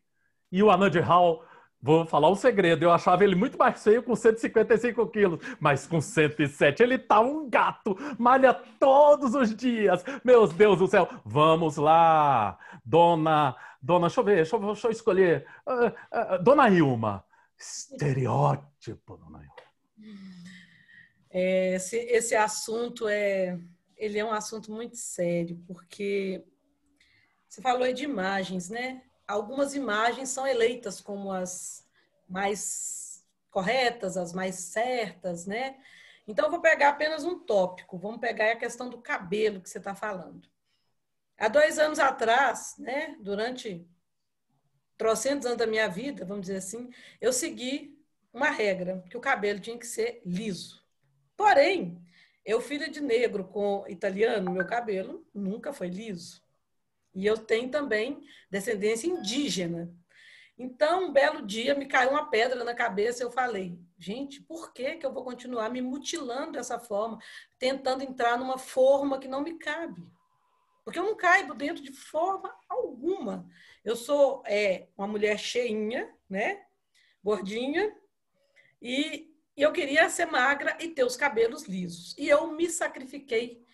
[SPEAKER 1] E o Anand Hall, vou falar um segredo, eu achava ele muito mais feio com 155 quilos, mas com 107 ele tá um gato, malha todos os dias. Meus Deus do céu, vamos lá, dona Dona, deixa eu ver, deixa eu, deixa eu escolher. Uh, uh, Dona Ilma. Estereótipo, Dona Ilma.
[SPEAKER 4] É, esse, esse assunto é, ele é um assunto muito sério, porque você falou de imagens, né? Algumas imagens são eleitas como as mais corretas, as mais certas, né? Então, eu vou pegar apenas um tópico. Vamos pegar a questão do cabelo que você está falando. Há dois anos atrás, né, durante trocentos anos da minha vida, vamos dizer assim, eu segui uma regra, que o cabelo tinha que ser liso. Porém, eu, filha de negro com italiano, meu cabelo nunca foi liso. E eu tenho também descendência indígena. Então, um belo dia, me caiu uma pedra na cabeça e eu falei: gente, por que, que eu vou continuar me mutilando dessa forma, tentando entrar numa forma que não me cabe? Porque eu não caibo dentro de forma alguma. Eu sou é, uma mulher cheinha, né? Gordinha. E, e eu queria ser magra e ter os cabelos lisos. E eu me sacrifiquei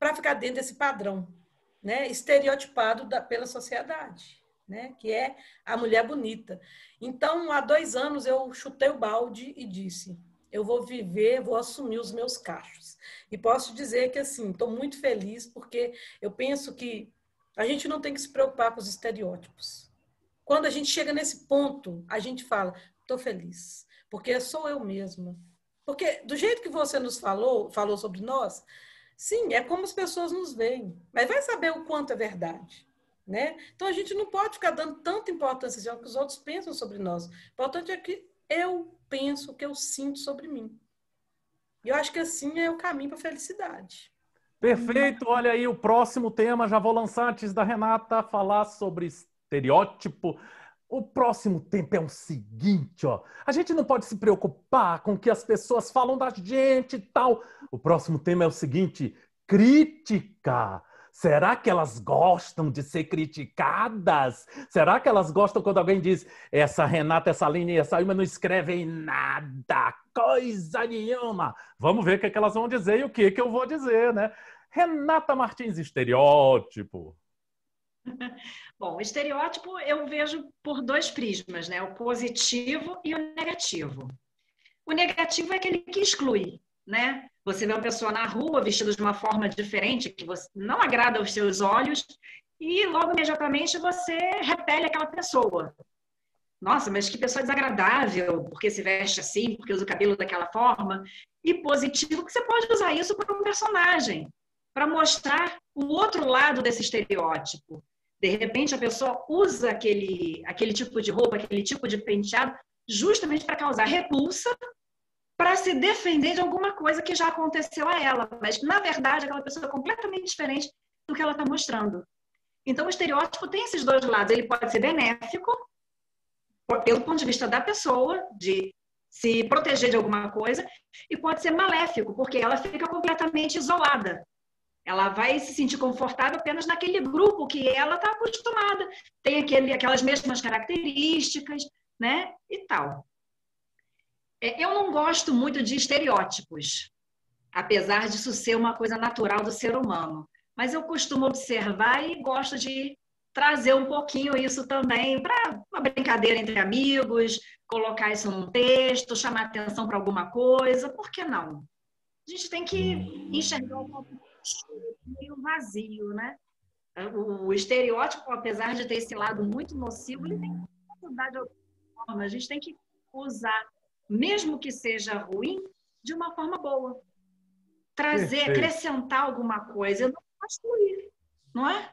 [SPEAKER 4] para ficar dentro desse padrão, né? Estereotipado da, pela sociedade. Né? que é a mulher bonita. Então, há dois anos eu chutei o balde e disse: eu vou viver, vou assumir os meus cachos. E posso dizer que, assim, estou muito feliz porque eu penso que a gente não tem que se preocupar com os estereótipos. Quando a gente chega nesse ponto, a gente fala, estou feliz, porque sou eu mesma. Porque do jeito que você nos falou, falou sobre nós, sim, é como as pessoas nos veem. Mas vai saber o quanto é verdade. Né? Então a gente não pode ficar dando tanta importância ao que os outros pensam sobre nós. O importante é que eu penso, o que eu sinto sobre mim. E eu acho que assim é o caminho para a felicidade.
[SPEAKER 1] Perfeito, olha aí o próximo tema, já vou lançar antes da Renata falar sobre estereótipo. O próximo tempo é o seguinte, ó. A gente não pode se preocupar com o que as pessoas falam da gente e tal. O próximo tema é o seguinte: crítica. Será que elas gostam de ser criticadas? Será que elas gostam quando alguém diz essa Renata, essa Aline e essa Ilma não escrevem nada, coisa nenhuma? Vamos ver o que, é que elas vão dizer e o que, é que eu vou dizer, né? Renata Martins, estereótipo.
[SPEAKER 3] *laughs* Bom, estereótipo eu vejo por dois prismas, né? O positivo e o negativo. O negativo é aquele que exclui, né? Você vê uma pessoa na rua vestida de uma forma diferente, que não agrada aos seus olhos, e logo imediatamente você repele aquela pessoa. Nossa, mas que pessoa desagradável, porque se veste assim, porque usa o cabelo daquela forma. E positivo, que você pode usar isso para um personagem, para mostrar o outro lado desse estereótipo. De repente, a pessoa usa aquele, aquele tipo de roupa, aquele tipo de penteado, justamente para causar repulsa para se defender de alguma coisa que já aconteceu a ela, mas na verdade aquela pessoa é completamente diferente do que ela está mostrando. Então o estereótipo tem esses dois lados, ele pode ser benéfico pelo ponto de vista da pessoa, de se proteger de alguma coisa, e pode ser maléfico, porque ela fica completamente isolada. Ela vai se sentir confortável apenas naquele grupo que ela está acostumada, tem aquele, aquelas mesmas características, né? E tal. É, eu não gosto muito de estereótipos, apesar disso ser uma coisa natural do ser humano. Mas eu costumo observar e gosto de trazer um pouquinho isso também para uma brincadeira entre amigos, colocar isso num texto, chamar atenção para alguma coisa, por que não? A gente tem que enxergar o meio vazio, né? O estereótipo, apesar de ter esse lado muito nocivo, ele tem que mudar de alguma forma. A gente tem que usar mesmo que seja ruim, de uma forma boa. Trazer, Perfeito. acrescentar alguma coisa, não construir, não
[SPEAKER 1] é?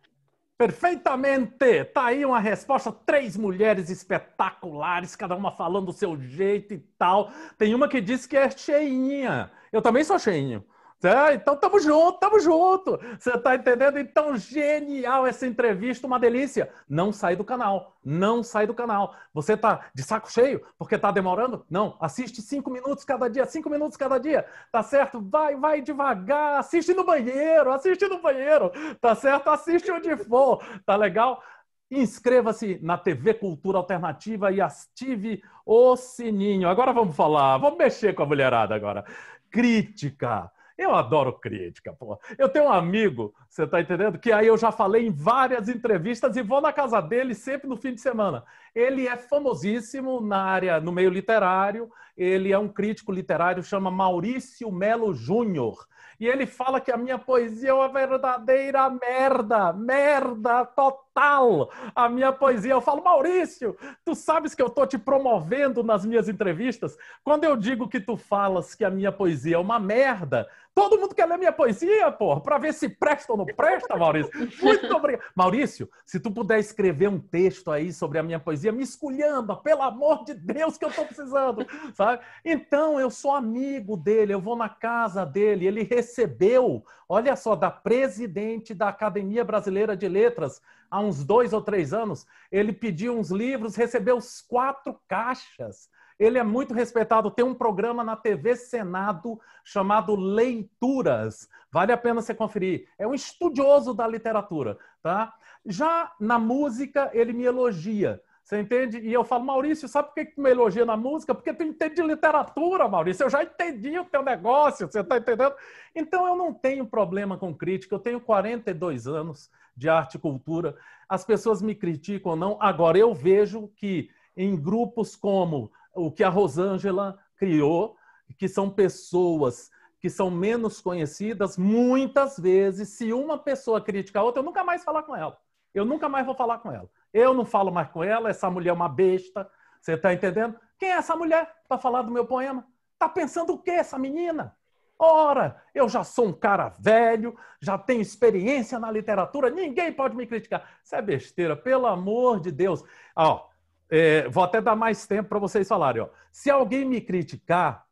[SPEAKER 1] Perfeitamente! Tá aí uma resposta. Três mulheres espetaculares, cada uma falando do seu jeito e tal. Tem uma que disse que é cheinha. Eu também sou cheinho. Tá? Então tamo junto, tamo junto. Você tá entendendo? Então genial essa entrevista, uma delícia. Não sai do canal, não sai do canal. Você tá de saco cheio porque tá demorando? Não, assiste cinco minutos cada dia, cinco minutos cada dia, tá certo? Vai, vai devagar, assiste no banheiro, assiste no banheiro, tá certo? Assiste onde for, tá legal? Inscreva-se na TV Cultura Alternativa e ative o sininho. Agora vamos falar, vamos mexer com a mulherada agora. Crítica eu adoro crítica, pô. Eu tenho um amigo, você tá entendendo? Que aí eu já falei em várias entrevistas e vou na casa dele sempre no fim de semana. Ele é famosíssimo na área, no meio literário. Ele é um crítico literário, chama Maurício Melo Júnior. E ele fala que a minha poesia é uma verdadeira merda, merda total total a minha poesia. Eu falo, Maurício, tu sabes que eu tô te promovendo nas minhas entrevistas? Quando eu digo que tu falas que a minha poesia é uma merda, todo mundo quer ler minha poesia, porra, para ver se presta ou não presta, Maurício. Muito obrigado. Maurício, se tu puder escrever um texto aí sobre a minha poesia, me esculhamba, pelo amor de Deus que eu tô precisando, sabe? Então, eu sou amigo dele, eu vou na casa dele, ele recebeu, olha só, da presidente da Academia Brasileira de Letras, há uns dois ou três anos, ele pediu uns livros, recebeu os quatro caixas. Ele é muito respeitado, tem um programa na TV Senado chamado Leituras. Vale a pena você conferir. É um estudioso da literatura, tá? Já na música, ele me elogia. Você entende? E eu falo, Maurício, sabe por que tu me elogia na música? Porque tu entende de literatura, Maurício. Eu já entendi o teu negócio, você está entendendo? Então eu não tenho problema com crítica. Eu tenho 42 anos, de arte e cultura. As pessoas me criticam ou não. Agora, eu vejo que em grupos como o que a Rosângela criou, que são pessoas que são menos conhecidas, muitas vezes, se uma pessoa critica a outra, eu nunca mais falar com ela. Eu nunca mais vou falar com ela. Eu não falo mais com ela, essa mulher é uma besta. Você está entendendo? Quem é essa mulher para falar do meu poema? Tá pensando o que essa menina? Ora, eu já sou um cara velho, já tenho experiência na literatura, ninguém pode me criticar. Isso é besteira, pelo amor de Deus. ó, é, vou até dar mais tempo para vocês falarem. Ó. Se alguém me criticar,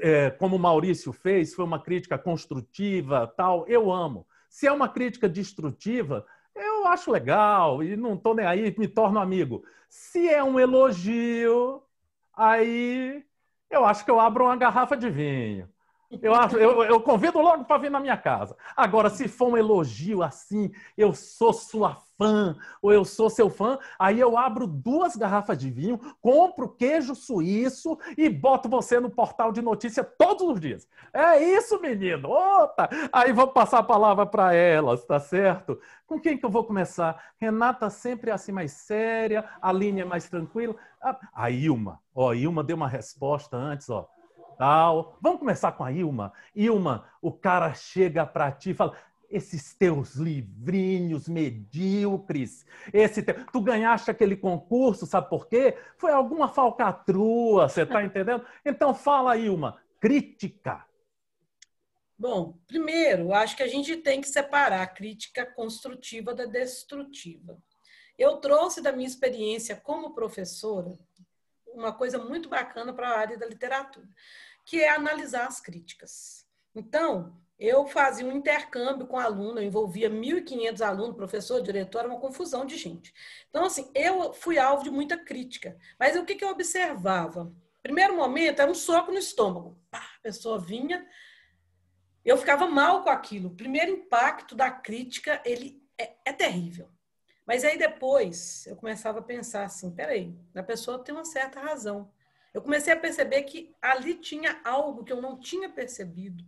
[SPEAKER 1] é, como o Maurício fez, foi uma crítica construtiva, tal, eu amo. Se é uma crítica destrutiva, eu acho legal e não estou nem aí, me torno amigo. Se é um elogio, aí eu acho que eu abro uma garrafa de vinho. Eu, acho, eu, eu convido logo para vir na minha casa. Agora, se for um elogio assim, eu sou sua fã, ou eu sou seu fã, aí eu abro duas garrafas de vinho, compro queijo suíço e boto você no portal de notícia todos os dias. É isso, menino! Opa! Aí vou passar a palavra para elas, tá certo? Com quem que eu vou começar? Renata sempre é assim mais séria, a linha é mais tranquila. Ah, a Ilma, ó, a Ilma deu uma resposta antes, ó tal. Vamos começar com a Ilma. Ilma, o cara chega para ti e fala: esses teus livrinhos medíocres, esse teu, tu ganhaste aquele concurso, sabe por quê? Foi alguma falcatrua, você está *laughs* entendendo? Então fala aí crítica.
[SPEAKER 4] Bom, primeiro, acho que a gente tem que separar a crítica construtiva da destrutiva. Eu trouxe da minha experiência como professora uma coisa muito bacana para a área da literatura, que é analisar as críticas. Então, eu fazia um intercâmbio com aluno, eu envolvia 1.500 alunos, professor, diretor, uma confusão de gente. Então, assim, eu fui alvo de muita crítica. Mas o que, que eu observava? Primeiro momento, era um soco no estômago. Pá, a pessoa vinha, eu ficava mal com aquilo. O primeiro impacto da crítica, ele é, é terrível. Mas aí depois eu começava a pensar assim, peraí, a pessoa tem uma certa razão. Eu comecei a perceber que ali tinha algo que eu não tinha percebido.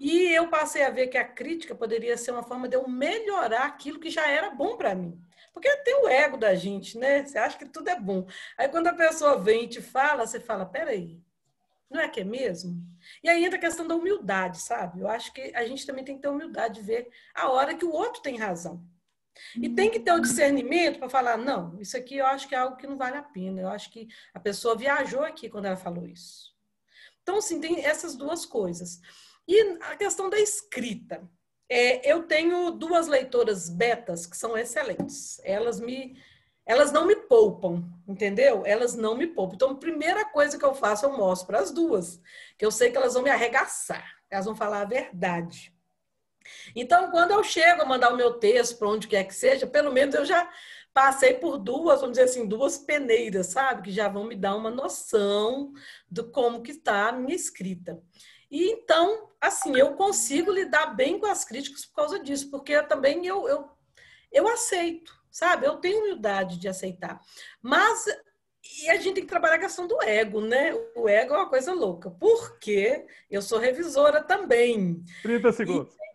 [SPEAKER 4] E eu passei a ver que a crítica poderia ser uma forma de eu melhorar aquilo que já era bom para mim. Porque é tem o ego da gente, né? Você acha que tudo é bom. Aí quando a pessoa vem e te fala, você fala, peraí, não é que é mesmo? E aí entra a questão da humildade, sabe? Eu acho que a gente também tem que ter humildade de ver a hora que o outro tem razão. E tem que ter o discernimento para falar, não, isso aqui eu acho que é algo que não vale a pena. Eu acho que a pessoa viajou aqui quando ela falou isso. Então, assim, tem essas duas coisas. E a questão da escrita. É, eu tenho duas leitoras betas que são excelentes. Elas me elas não me poupam, entendeu? Elas não me poupam. Então, a primeira coisa que eu faço, eu mostro para as duas, que eu sei que elas vão me arregaçar, elas vão falar a verdade. Então, quando eu chego a mandar o meu texto para onde quer que seja, pelo menos eu já passei por duas, vamos dizer assim, duas peneiras, sabe? Que já vão me dar uma noção do como que está a minha escrita. E então, assim, eu consigo lidar bem com as críticas por causa disso, porque também eu, eu, eu aceito, sabe? Eu tenho humildade de aceitar. Mas e a gente tem que trabalhar a questão do ego, né? O ego é uma coisa louca, porque eu sou revisora também. 30 segundos. E,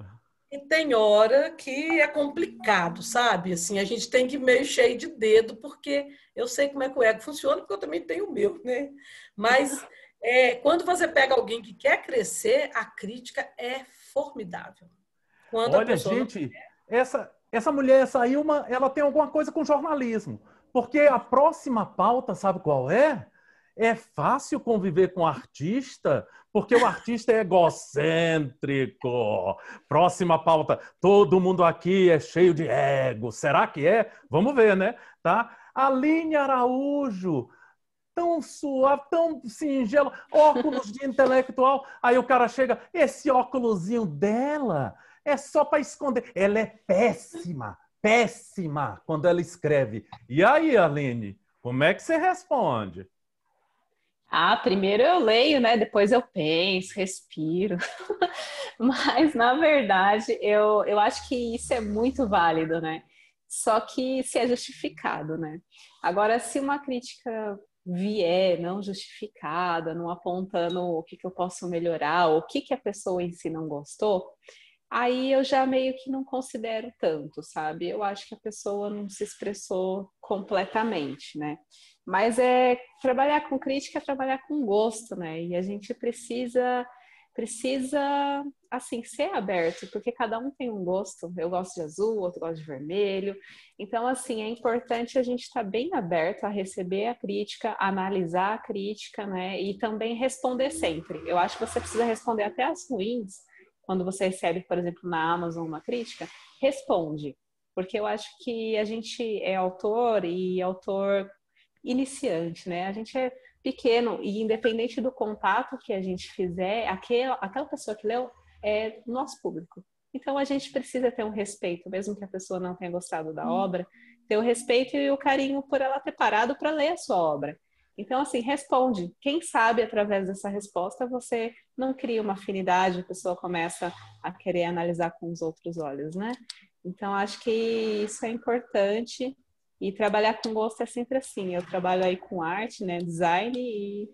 [SPEAKER 4] e tem hora que é complicado, sabe? Assim, a gente tem que ir meio cheio de dedo, porque eu sei como é que o ego funciona, porque eu também tenho o meu, né? Mas é, quando você pega alguém que quer crescer, a crítica é formidável. Quando Olha, gente,
[SPEAKER 1] quer... essa, essa mulher, essa Ilma, ela tem alguma coisa com jornalismo. Porque a próxima pauta, sabe qual é? é fácil conviver com artista, porque o artista é egocêntrico. Próxima pauta. Todo mundo aqui é cheio de ego. Será que é? Vamos ver, né? Tá? Aline Araújo, tão suave, tão singela, óculos de intelectual. Aí o cara chega, esse óculosinho dela é só para esconder. Ela é péssima, péssima quando ela escreve. E aí, Aline, como é que você responde?
[SPEAKER 2] Ah, primeiro eu leio, né? Depois eu penso, respiro. *laughs* Mas, na verdade, eu, eu acho que isso é muito válido, né? Só que se é justificado, né? Agora, se uma crítica vier não justificada, não apontando o que, que eu posso melhorar, o que, que a pessoa em si não gostou, aí eu já meio que não considero tanto, sabe? Eu acho que a pessoa não se expressou completamente, né? Mas é trabalhar com crítica é trabalhar com gosto, né? E a gente precisa precisa assim ser aberto, porque cada um tem um gosto. Eu gosto de azul, outro gosta de vermelho. Então assim, é importante a gente estar tá bem aberto a receber a crítica, analisar a crítica, né? E também responder sempre. Eu acho que você precisa responder até as ruins, quando você recebe, por exemplo, na Amazon uma crítica, responde. Porque eu acho que a gente é autor e autor iniciante, né? A gente é pequeno e independente do contato que a gente fizer, aquela, aquela pessoa que leu é nosso público. Então a gente precisa ter um respeito, mesmo que a pessoa não tenha gostado da uhum. obra, ter o respeito e o carinho por ela ter parado para ler a sua obra. Então, assim, responde. Quem sabe através dessa resposta você não cria uma afinidade, a pessoa começa a querer analisar com os outros olhos, né? Então, acho que isso é importante. E trabalhar com gosto é sempre assim. Eu trabalho aí com arte, né? Design e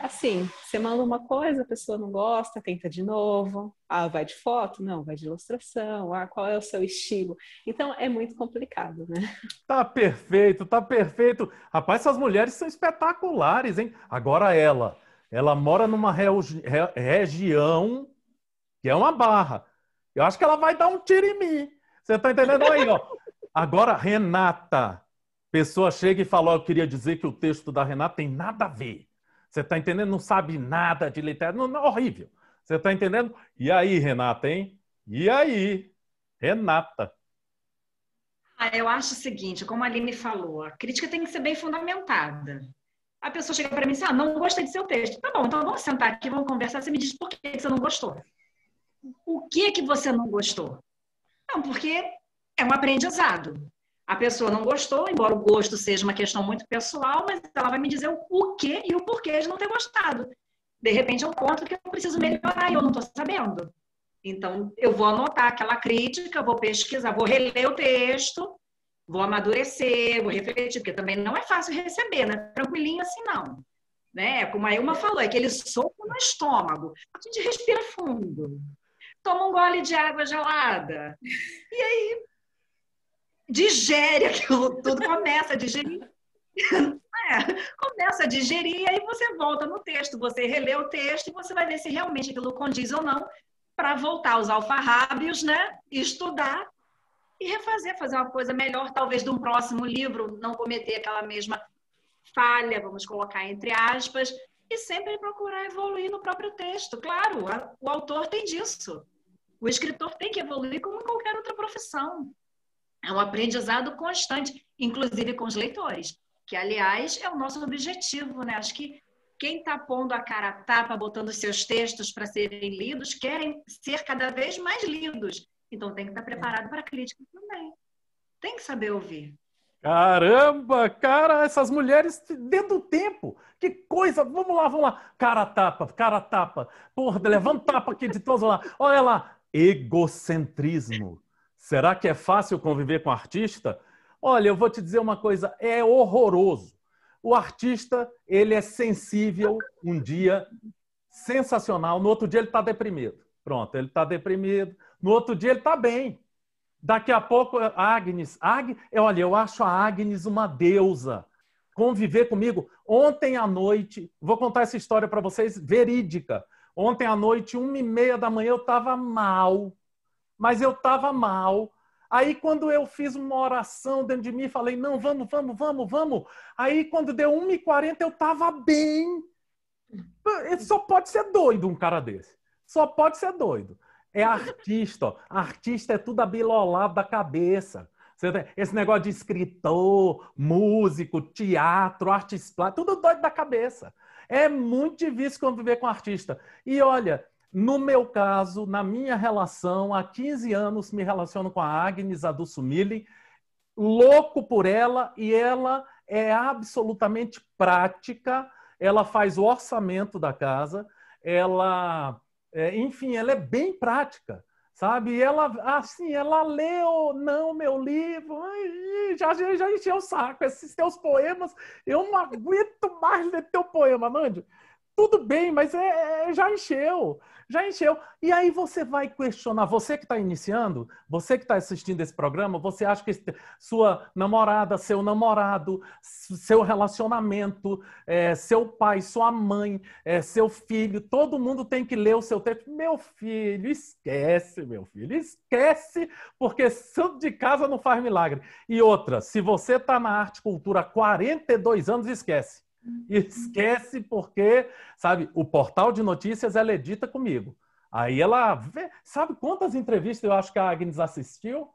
[SPEAKER 2] assim, você manda uma coisa, a pessoa não gosta, tenta de novo. Ah, vai de foto? Não, vai de ilustração. Ah, qual é o seu estilo? Então é muito complicado, né?
[SPEAKER 1] Tá perfeito, tá perfeito. Rapaz, essas mulheres são espetaculares, hein? Agora ela, ela mora numa região que é uma barra. Eu acho que ela vai dar um tiro em mim. Você tá entendendo aí, ó? Agora, Renata. Pessoa chega e fala: oh, Eu queria dizer que o texto da Renata tem nada a ver. Você está entendendo? Não sabe nada de literatura. Não, não, horrível. Você está entendendo? E aí, Renata, hein? E aí, Renata?
[SPEAKER 3] Ah, eu acho o seguinte, como a Aline falou, a crítica tem que ser bem fundamentada. A pessoa chega para mim e diz, ah, não gostei do seu texto. Tá bom, então vamos sentar aqui, vamos conversar. Você me diz por que você não gostou. O que que você não gostou? Não, porque é um aprendizado. A pessoa não gostou, embora o gosto seja uma questão muito pessoal, mas ela vai me dizer o que e o porquê de não ter gostado. De repente eu é conto que eu preciso melhorar e eu não estou sabendo. Então, eu vou anotar aquela crítica, vou pesquisar, vou reler o texto, vou amadurecer, vou refletir, porque também não é fácil receber, né? Tranquilinho assim não. Né? É como a Ilma falou, é aquele soco no estômago. A gente respira fundo, toma um gole de água gelada. E aí digere aquilo tudo, começa a digerir. É, começa a digerir e aí você volta no texto, você relê o texto e você vai ver se realmente aquilo condiz ou não para voltar aos alfarrábios, né? Estudar e refazer, fazer uma coisa melhor, talvez de um próximo livro, não cometer aquela mesma falha, vamos colocar entre aspas, e sempre procurar evoluir no próprio texto. Claro, o autor tem disso. O escritor tem que evoluir como em qualquer outra profissão. É um aprendizado constante, inclusive com os leitores, que, aliás, é o nosso objetivo, né? Acho que quem está pondo a cara a tapa, botando seus textos para serem lidos, querem ser cada vez mais lidos. Então tem que estar tá preparado para a crítica também. Tem que saber ouvir.
[SPEAKER 1] Caramba, cara, essas mulheres dentro do tempo. Que coisa! Vamos lá, vamos lá. Cara tapa, cara tapa. Porra, levanta tapa aqui de todos lá. Olha lá, egocentrismo. Será que é fácil conviver com artista? Olha, eu vou te dizer uma coisa, é horroroso. O artista, ele é sensível um dia sensacional, no outro dia ele está deprimido. Pronto, ele está deprimido. No outro dia ele está bem. Daqui a pouco, Agnes, Ag, é, olha, eu acho a Agnes uma deusa. Conviver comigo. Ontem à noite, vou contar essa história para vocês, verídica. Ontem à noite, uma e meia da manhã, eu estava mal mas eu estava mal. Aí, quando eu fiz uma oração dentro de mim, falei: não, vamos, vamos, vamos, vamos. Aí, quando deu 1h40, eu estava bem. Só pode ser doido um cara desse. Só pode ser doido. É artista. Ó. Artista é tudo abilolado da cabeça. Esse negócio de escritor, músico, teatro, artista, tudo doido da cabeça. É muito difícil conviver com artista. E olha, no meu caso, na minha relação, há 15 anos me relaciono com a Agnes Adusumili, louco por ela e ela é absolutamente prática, ela faz o orçamento da casa, ela, é, enfim, ela é bem prática, sabe? E ela, assim, ela leu, não, meu livro, ai, já, já, já encheu o saco, esses teus poemas, eu não aguento mais ler teu poema, Nandi. Tudo bem, mas é, é já encheu já encheu. E aí você vai questionar, você que está iniciando, você que está assistindo esse programa, você acha que sua namorada, seu namorado, seu relacionamento, é, seu pai, sua mãe, é, seu filho, todo mundo tem que ler o seu texto. Meu filho, esquece, meu filho, esquece, porque santo de casa não faz milagre. E outra, se você está na arte e cultura há 42 anos, esquece. *laughs* esquece porque, sabe, o portal de notícias ela edita comigo. Aí ela vê, sabe quantas entrevistas eu acho que a Agnes assistiu?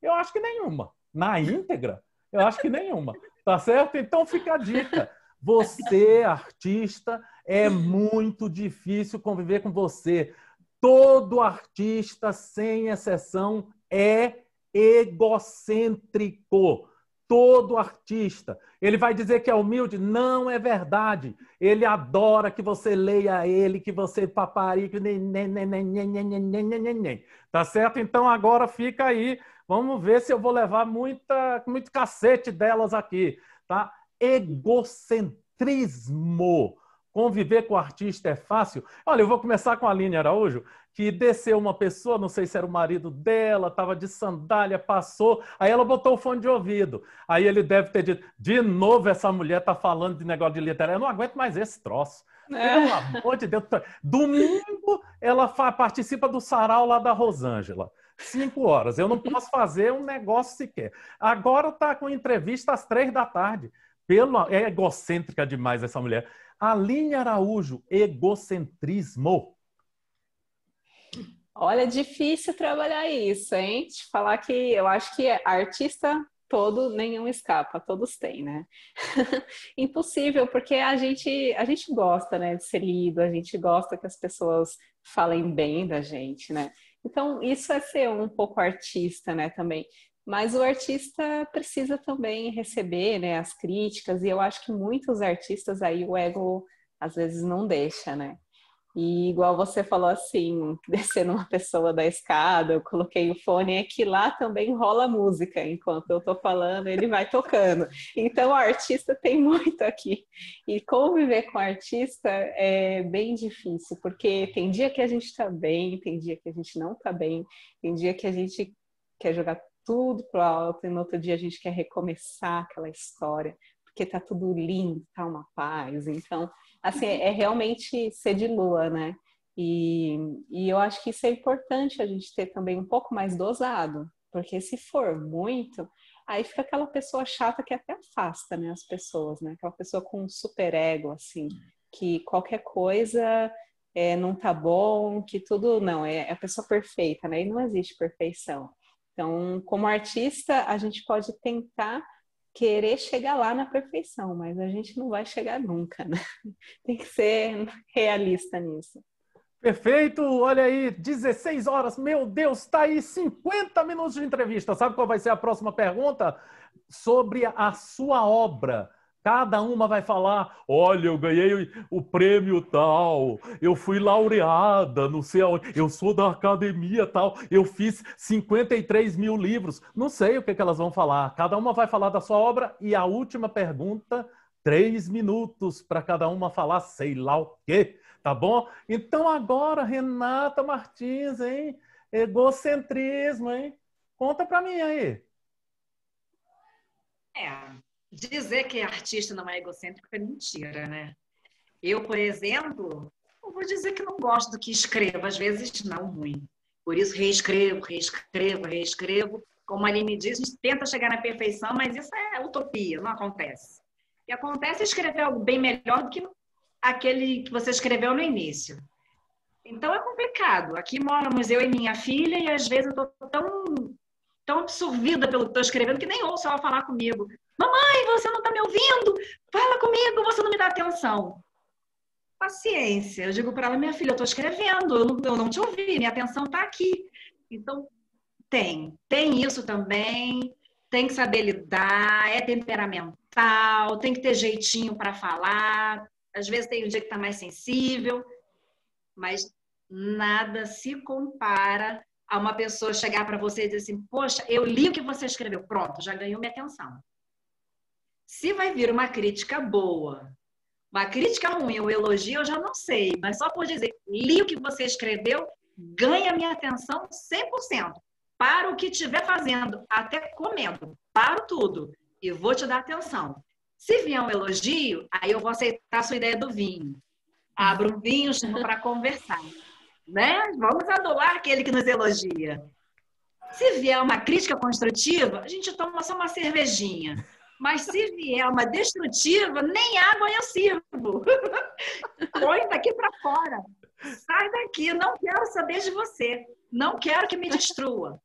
[SPEAKER 1] Eu acho que nenhuma. Na íntegra, eu acho que nenhuma. Tá certo? Então fica a dica. Você, artista, é muito difícil conviver com você. Todo artista, sem exceção, é egocêntrico todo artista. Ele vai dizer que é humilde? Não é verdade. Ele adora que você leia ele, que você paparique. Tá certo? Então agora fica aí. Vamos ver se eu vou levar muita, muito cacete delas aqui. Tá? Egocentrismo. Conviver com o artista é fácil? Olha, eu vou começar com a Aline Araújo que desceu uma pessoa, não sei se era o marido dela, estava de sandália, passou, aí ela botou o fone de ouvido. Aí ele deve ter dito: de novo essa mulher tá falando de negócio de literatura, eu não aguento mais esse troço. É. Pelo amor de Deus. Domingo ela participa do sarau lá da Rosângela. Cinco horas. Eu não posso fazer um negócio sequer. Agora tá com entrevista às três da tarde. Pelo... É egocêntrica demais essa mulher. Aline Araújo, egocentrismo.
[SPEAKER 2] Olha, é difícil trabalhar isso, hein? Te falar que eu acho que é artista todo nenhum escapa, todos têm, né? *laughs* Impossível, porque a gente a gente gosta, né, de ser lido, a gente gosta que as pessoas falem bem da gente, né? Então, isso é ser um pouco artista, né, também. Mas o artista precisa também receber, né, as críticas, e eu acho que muitos artistas aí o ego às vezes não deixa, né? E igual você falou assim, descendo uma pessoa da escada, eu coloquei o fone, é que lá também rola música, enquanto eu tô falando, ele vai tocando. Então o artista tem *laughs* muito aqui. E conviver com o artista é bem difícil, porque tem dia que a gente tá bem, tem dia que a gente não tá bem, tem dia que a gente quer jogar tudo pro alto e no outro dia a gente quer recomeçar aquela história, porque tá tudo lindo, tá uma paz. Então, Assim, é, é realmente ser de lua, né? E, e eu acho que isso é importante a gente ter também um pouco mais dosado, porque se for muito, aí fica aquela pessoa chata que até afasta né, as pessoas, né? Aquela pessoa com um super ego, assim, que qualquer coisa é, não tá bom, que tudo não, é, é a pessoa perfeita, né? E não existe perfeição. Então, como artista, a gente pode tentar querer chegar lá na perfeição, mas a gente não vai chegar nunca, né? *laughs* Tem que ser realista nisso.
[SPEAKER 1] Perfeito, olha aí, 16 horas, meu Deus, tá aí 50 minutos de entrevista. Sabe qual vai ser a próxima pergunta? Sobre a sua obra. Cada uma vai falar: olha, eu ganhei o prêmio tal, eu fui laureada, não sei aonde, eu sou da academia tal, eu fiz 53 mil livros. Não sei o que, que elas vão falar. Cada uma vai falar da sua obra e a última pergunta, três minutos para cada uma falar, sei lá o quê, tá bom? Então agora, Renata Martins, hein? Egocentrismo, hein? Conta para mim aí.
[SPEAKER 3] É dizer que artista não é egocêntrico é mentira, né? Eu, por exemplo, não vou dizer que não gosto do que escrevo, às vezes não muito. Por isso reescrevo, reescrevo, reescrevo. Como a Aline diz, a gente tenta chegar na perfeição, mas isso é utopia, não acontece. e acontece é escrever algo bem melhor do que aquele que você escreveu no início. Então é complicado. Aqui moramos eu e minha filha e às vezes eu estou tão, tão absorvida pelo que estou escrevendo que nem ouço ela falar comigo. Mamãe, você não está me ouvindo? Fala comigo, você não me dá atenção. Paciência. Eu digo para ela, minha filha, eu estou escrevendo, eu não, eu não te ouvi, minha atenção está aqui. Então, tem. Tem isso também. Tem que saber lidar, é temperamental, tem que ter jeitinho para falar. Às vezes tem um dia que está mais sensível, mas nada se compara a uma pessoa chegar para você e dizer assim: Poxa, eu li o que você escreveu, pronto, já ganhou minha atenção. Se vai vir uma crítica boa, uma crítica ruim ou elogio, eu já não sei, mas só por dizer, li o que você escreveu, ganha minha atenção 100%. Para o que estiver fazendo, até comendo, paro tudo e vou te dar atenção. Se vier um elogio, aí eu vou aceitar a sua ideia do vinho. Abro um vinho, chamo para conversar. Né? Vamos adorar aquele que nos elogia. Se vier uma crítica construtiva, a gente toma só uma cervejinha. Mas se vier uma destrutiva, nem água eu sirvo. *laughs* Põe daqui para fora. Sai daqui, não quero saber de você. Não quero que me destrua.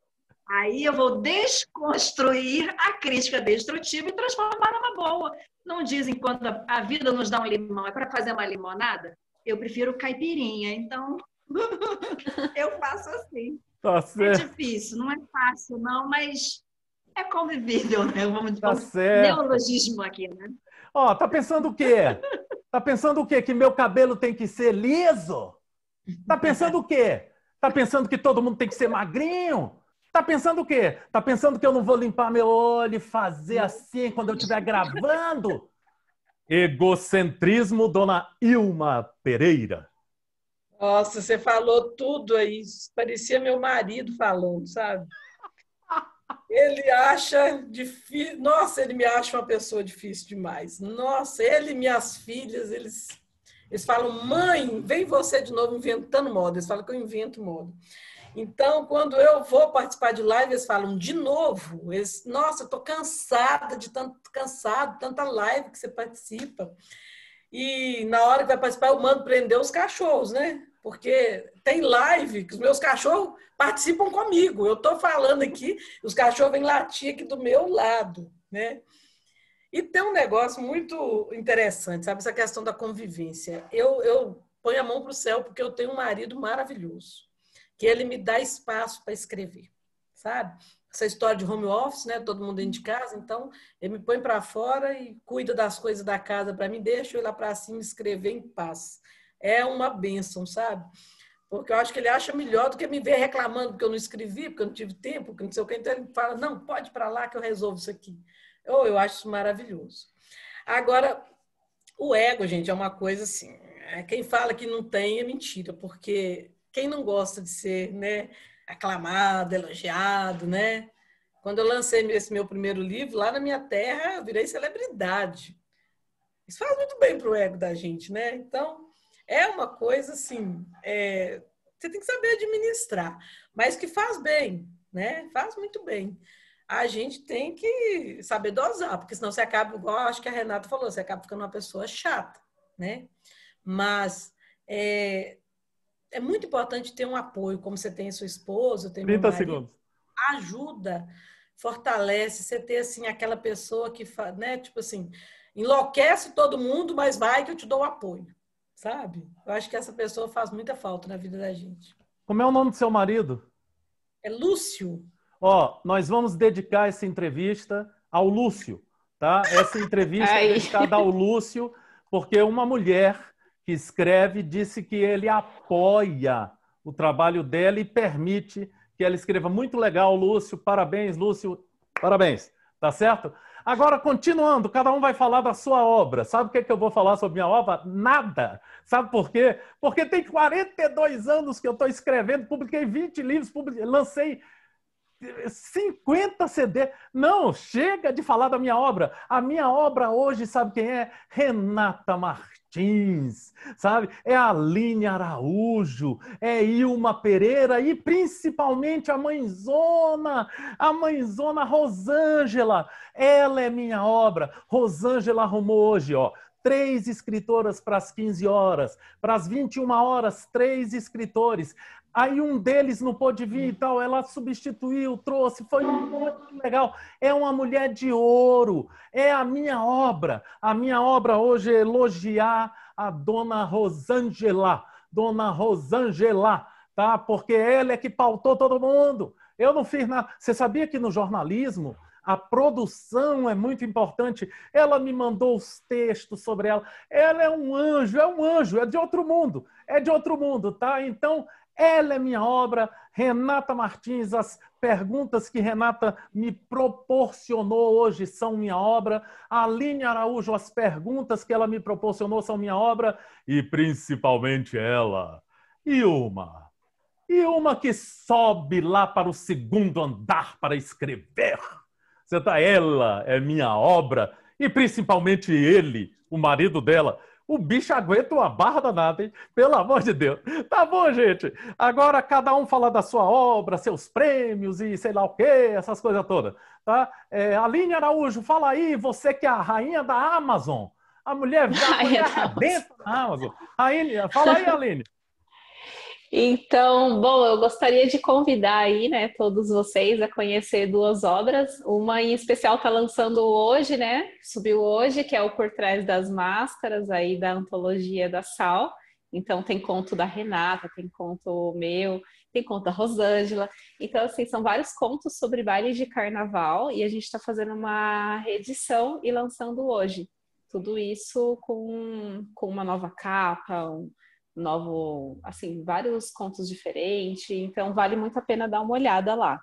[SPEAKER 3] Aí eu vou desconstruir a crítica destrutiva e transformar numa boa. Não dizem quando a vida nos dá um limão, é para fazer uma limonada? Eu prefiro caipirinha, então *laughs* eu faço assim. Tá é difícil, não é fácil, não, mas é
[SPEAKER 1] convivível, né? Vamos tá dizer
[SPEAKER 3] neologismo aqui, né?
[SPEAKER 1] Ó, tá pensando o quê? Tá pensando o quê? Que meu cabelo tem que ser liso? Tá pensando o quê? Tá pensando que todo mundo tem que ser magrinho? Tá pensando o quê? Tá pensando que eu não vou limpar meu olho e fazer assim quando eu estiver gravando? Egocentrismo, dona Ilma Pereira. Nossa, você falou
[SPEAKER 4] tudo aí. Parecia meu marido falando, sabe? Ele acha difícil. Nossa, ele me acha uma pessoa difícil demais. Nossa, ele e minhas filhas, eles, eles falam, mãe, vem você de novo inventando moda. Eles falam que eu invento moda. Então, quando eu vou participar de live, eles falam de novo. Eles, Nossa, eu tô cansada de tanto cansado, tanta live que você participa. E na hora que vai participar, eu mando prender os cachorros, né? porque tem live que os meus cachorros participam comigo. Eu estou falando aqui, os cachorros vêm latir aqui do meu lado, né? E tem um negócio muito interessante, sabe? Essa questão da convivência. Eu, eu ponho a mão para o céu porque eu tenho um marido maravilhoso, que ele me dá espaço para escrever, sabe? Essa história de home office, né? Todo mundo dentro de casa, então ele me põe para fora e cuida das coisas da casa para mim, deixa eu ir lá para cima escrever em paz é uma bênção, sabe? Porque eu acho que ele acha melhor do que me ver reclamando que eu não escrevi, porque eu não tive tempo, porque não sei o que. Então ele fala: não, pode para lá que eu resolvo isso aqui. Oh, eu acho isso maravilhoso. Agora, o ego, gente, é uma coisa assim. É, quem fala que não tem é mentira, porque quem não gosta de ser, né, aclamado, elogiado, né? Quando eu lancei esse meu primeiro livro, lá na minha terra, eu virei celebridade. Isso faz muito bem pro ego da gente, né? Então, é uma coisa assim, é, você tem que saber administrar, mas que faz bem, né? Faz muito bem. A gente tem que saber dosar, porque senão você acaba, igual acho que a Renata falou, você acaba ficando uma pessoa chata, né? Mas é, é muito importante ter um apoio, como você tem sua esposa, tem 30 segundos. Ajuda, fortalece, você ter assim aquela pessoa que, né, tipo assim, enlouquece todo mundo, mas vai que eu te dou o apoio sabe? Eu acho que essa pessoa faz muita falta na vida da gente.
[SPEAKER 1] Como é o nome do seu marido? É Lúcio. Ó, nós vamos dedicar essa entrevista ao Lúcio, tá? Essa entrevista é dedicada ao Lúcio, porque uma mulher que escreve disse que ele apoia o trabalho dela e permite que ela escreva. Muito legal, Lúcio. Parabéns, Lúcio. Parabéns. Tá certo? Agora, continuando, cada um vai falar da sua obra. Sabe o que, é que eu vou falar sobre minha obra? Nada. Sabe por quê? Porque tem 42 anos que eu estou escrevendo, publiquei 20 livros, publiquei, lancei 50 CD. Não, chega de falar da minha obra. A minha obra hoje, sabe quem é? Renata Martins. Martins, sabe? É Aline Araújo, é Ilma Pereira e principalmente a mãezona, a mãezona Rosângela. Ela é minha obra. Rosângela arrumou hoje, ó, três escritoras para as 15 horas, para as 21 horas, três escritores. Aí um deles não pôde vir e tal, ela substituiu, trouxe, foi muito legal. É uma mulher de ouro, é a minha obra. A minha obra hoje é elogiar a dona Rosângela, dona Rosângela, tá? Porque ela é que pautou todo mundo. Eu não fiz nada. Você sabia que no jornalismo a produção é muito importante. Ela me mandou os textos sobre ela. Ela é um anjo, é um anjo, é de outro mundo, é de outro mundo, tá? Então, ela é minha obra. Renata Martins, as perguntas que Renata me proporcionou hoje são minha obra. Aline Araújo, as perguntas que ela me proporcionou são minha obra. E principalmente ela. E uma. E uma que sobe lá para o segundo andar para escrever. Senta ela, é minha obra. E principalmente ele, o marido dela. O bicho aguenta uma barra danada, hein? Pelo amor de Deus. Tá bom, gente. Agora cada um fala da sua obra, seus prêmios e sei lá o quê, essas coisas todas. Tá? É, Aline Araújo, fala aí, você que é a rainha da Amazon. A mulher, a mulher arrebenta na Amazon. Aline, fala aí, Aline.
[SPEAKER 2] Então, bom, eu gostaria de convidar aí, né, todos vocês a conhecer duas obras. Uma em especial está lançando hoje, né? Subiu hoje, que é o Por Trás das Máscaras, aí da antologia da Sal. Então tem conto da Renata, tem conto meu, tem conto da Rosângela. Então, assim, são vários contos sobre baile de carnaval e a gente está fazendo uma reedição e lançando hoje. Tudo isso com, com uma nova capa, um, novo, assim, vários contos diferentes, então vale muito a pena dar uma olhada lá.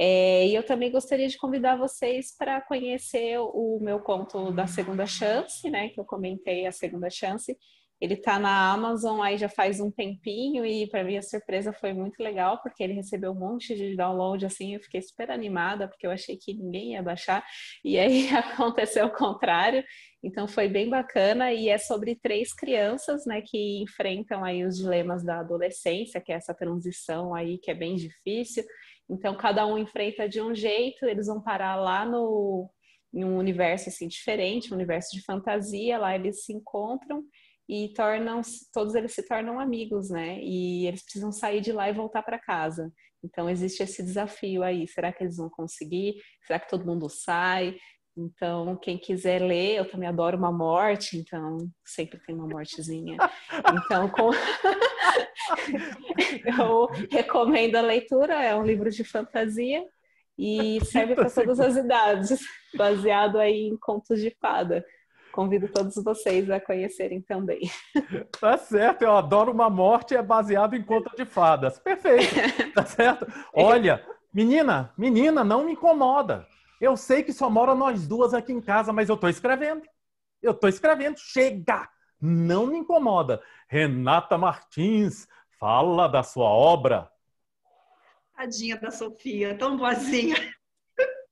[SPEAKER 2] É, e eu também gostaria de convidar vocês para conhecer o meu conto da Segunda Chance, né? Que eu comentei a Segunda Chance. Ele está na Amazon aí já faz um tempinho e para mim a surpresa foi muito legal porque ele recebeu um monte de download assim, eu fiquei super animada porque eu achei que ninguém ia baixar e aí *laughs* aconteceu o contrário. Então foi bem bacana e é sobre três crianças, né, que enfrentam aí os dilemas da adolescência, que é essa transição aí que é bem difícil. Então cada um enfrenta de um jeito, eles vão parar lá no em um universo assim diferente, um universo de fantasia, lá eles se encontram e tornam todos eles se tornam amigos, né? E eles precisam sair de lá e voltar para casa. Então existe esse desafio aí. Será que eles vão conseguir? Será que todo mundo sai? Então, quem quiser ler, eu também adoro uma morte, então sempre tem uma mortezinha. Então, com... *laughs* eu recomendo a leitura, é um livro de fantasia e serve para todas as idades, baseado aí em contos de fada. Convido todos vocês a conhecerem também.
[SPEAKER 1] Tá certo, eu adoro uma morte, é baseado em conto de fadas. Perfeito, tá certo? *laughs* Olha, menina, menina, não me incomoda. Eu sei que só mora nós duas aqui em casa, mas eu tô escrevendo. Eu tô escrevendo. Chega! Não me incomoda. Renata Martins, fala da sua obra.
[SPEAKER 3] Tadinha da Sofia, tão boazinha. *laughs*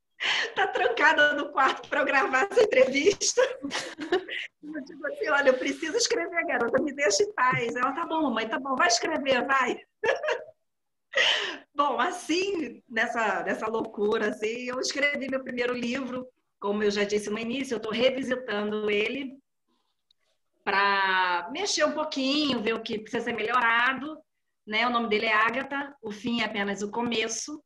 [SPEAKER 3] Tá trancada no quarto para eu gravar essa entrevista. *laughs* Eu digo assim: olha, eu preciso escrever, garota, me deixa em paz. Ela tá bom, mãe, tá bom, vai escrever, vai. *laughs* Bom, assim, nessa, nessa loucura, assim, eu escrevi meu primeiro livro. Como eu já disse no início, eu estou revisitando ele para mexer um pouquinho, ver o que precisa ser melhorado. Né? O nome dele é Ágata, o fim é apenas o começo.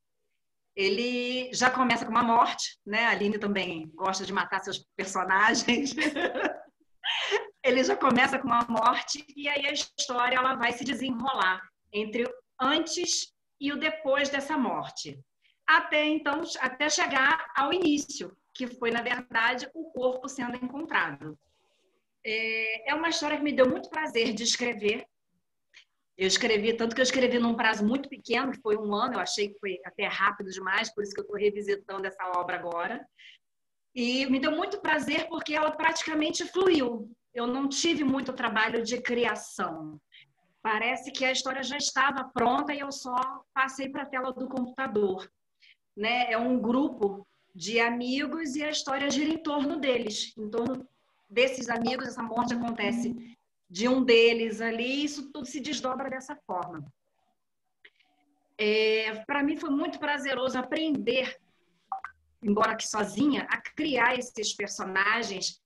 [SPEAKER 3] Ele já começa com uma morte, né? A Aline também gosta de matar seus personagens. *laughs* ele já começa com uma morte e aí a história ela vai se desenrolar entre antes e o depois dessa morte. Até então, até chegar ao início, que foi, na verdade, o corpo sendo encontrado. É, é uma história que me deu muito prazer de escrever. Eu escrevi, tanto que eu escrevi num prazo muito pequeno, que foi um ano, eu achei que foi até rápido demais, por isso que eu estou revisitando essa obra agora. E me deu muito prazer porque ela praticamente fluiu. Eu não tive muito trabalho de criação. Parece que a história já estava pronta e eu só passei para a tela do computador. Né? É um grupo de amigos e a história gira em torno deles, em torno desses amigos, essa morte acontece de um deles ali, isso tudo se desdobra dessa forma. É, para mim foi muito prazeroso aprender, embora que sozinha, a criar esses personagens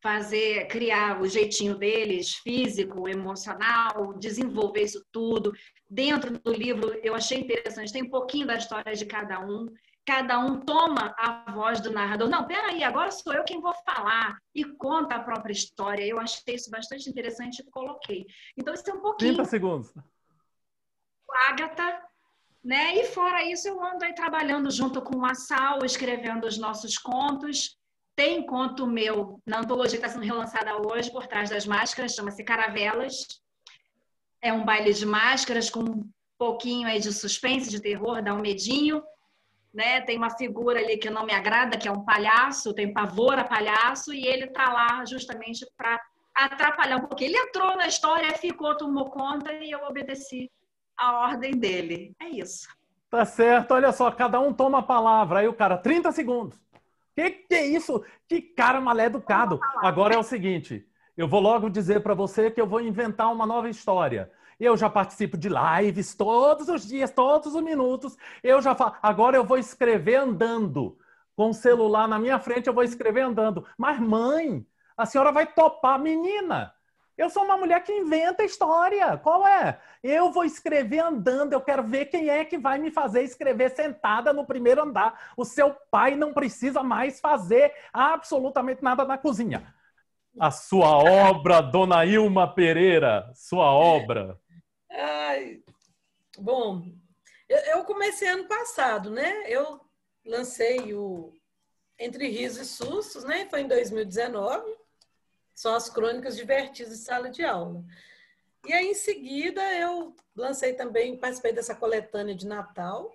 [SPEAKER 3] fazer, criar o jeitinho deles, físico, emocional, desenvolver isso tudo. Dentro do livro, eu achei interessante, tem um pouquinho da história de cada um. Cada um toma a voz do narrador. Não, peraí, agora sou eu quem vou falar e conta a própria história. Eu achei isso bastante interessante e coloquei. Então, isso é um pouquinho. 30 segundos. Agatha, né? E fora isso, eu ando aí trabalhando junto com a Sal, escrevendo os nossos contos tem conto meu na antologia que está sendo relançada hoje, Por Trás das Máscaras, chama-se Caravelas. É um baile de máscaras com um pouquinho aí de suspense, de terror, dá um medinho. Né? Tem uma figura ali que não me agrada, que é um palhaço, tem pavor a palhaço, e ele está lá justamente para atrapalhar um pouquinho. Ele entrou na história, ficou, tomou conta e eu obedeci a ordem dele. É isso.
[SPEAKER 1] Tá certo, olha só, cada um toma a palavra, aí o cara, 30 segundos. Que que é isso? Que cara mal educado. Agora é o seguinte, eu vou logo dizer para você que eu vou inventar uma nova história. Eu já participo de lives todos os dias, todos os minutos. Eu já falo, agora eu vou escrever andando. Com o celular na minha frente, eu vou escrever andando. Mas mãe, a senhora vai topar, menina. Eu sou uma mulher que inventa história. Qual é? Eu vou escrever andando, eu quero ver quem é que vai me fazer escrever sentada no primeiro andar. O seu pai não precisa mais fazer absolutamente nada na cozinha. A sua obra, Dona Ilma Pereira, sua obra.
[SPEAKER 4] Ai, bom, eu comecei ano passado, né? Eu lancei o Entre Risos e Sustos, né? Foi em 2019 são as crônicas divertidas de sala de aula. E aí, em seguida, eu lancei também, participei dessa coletânea de Natal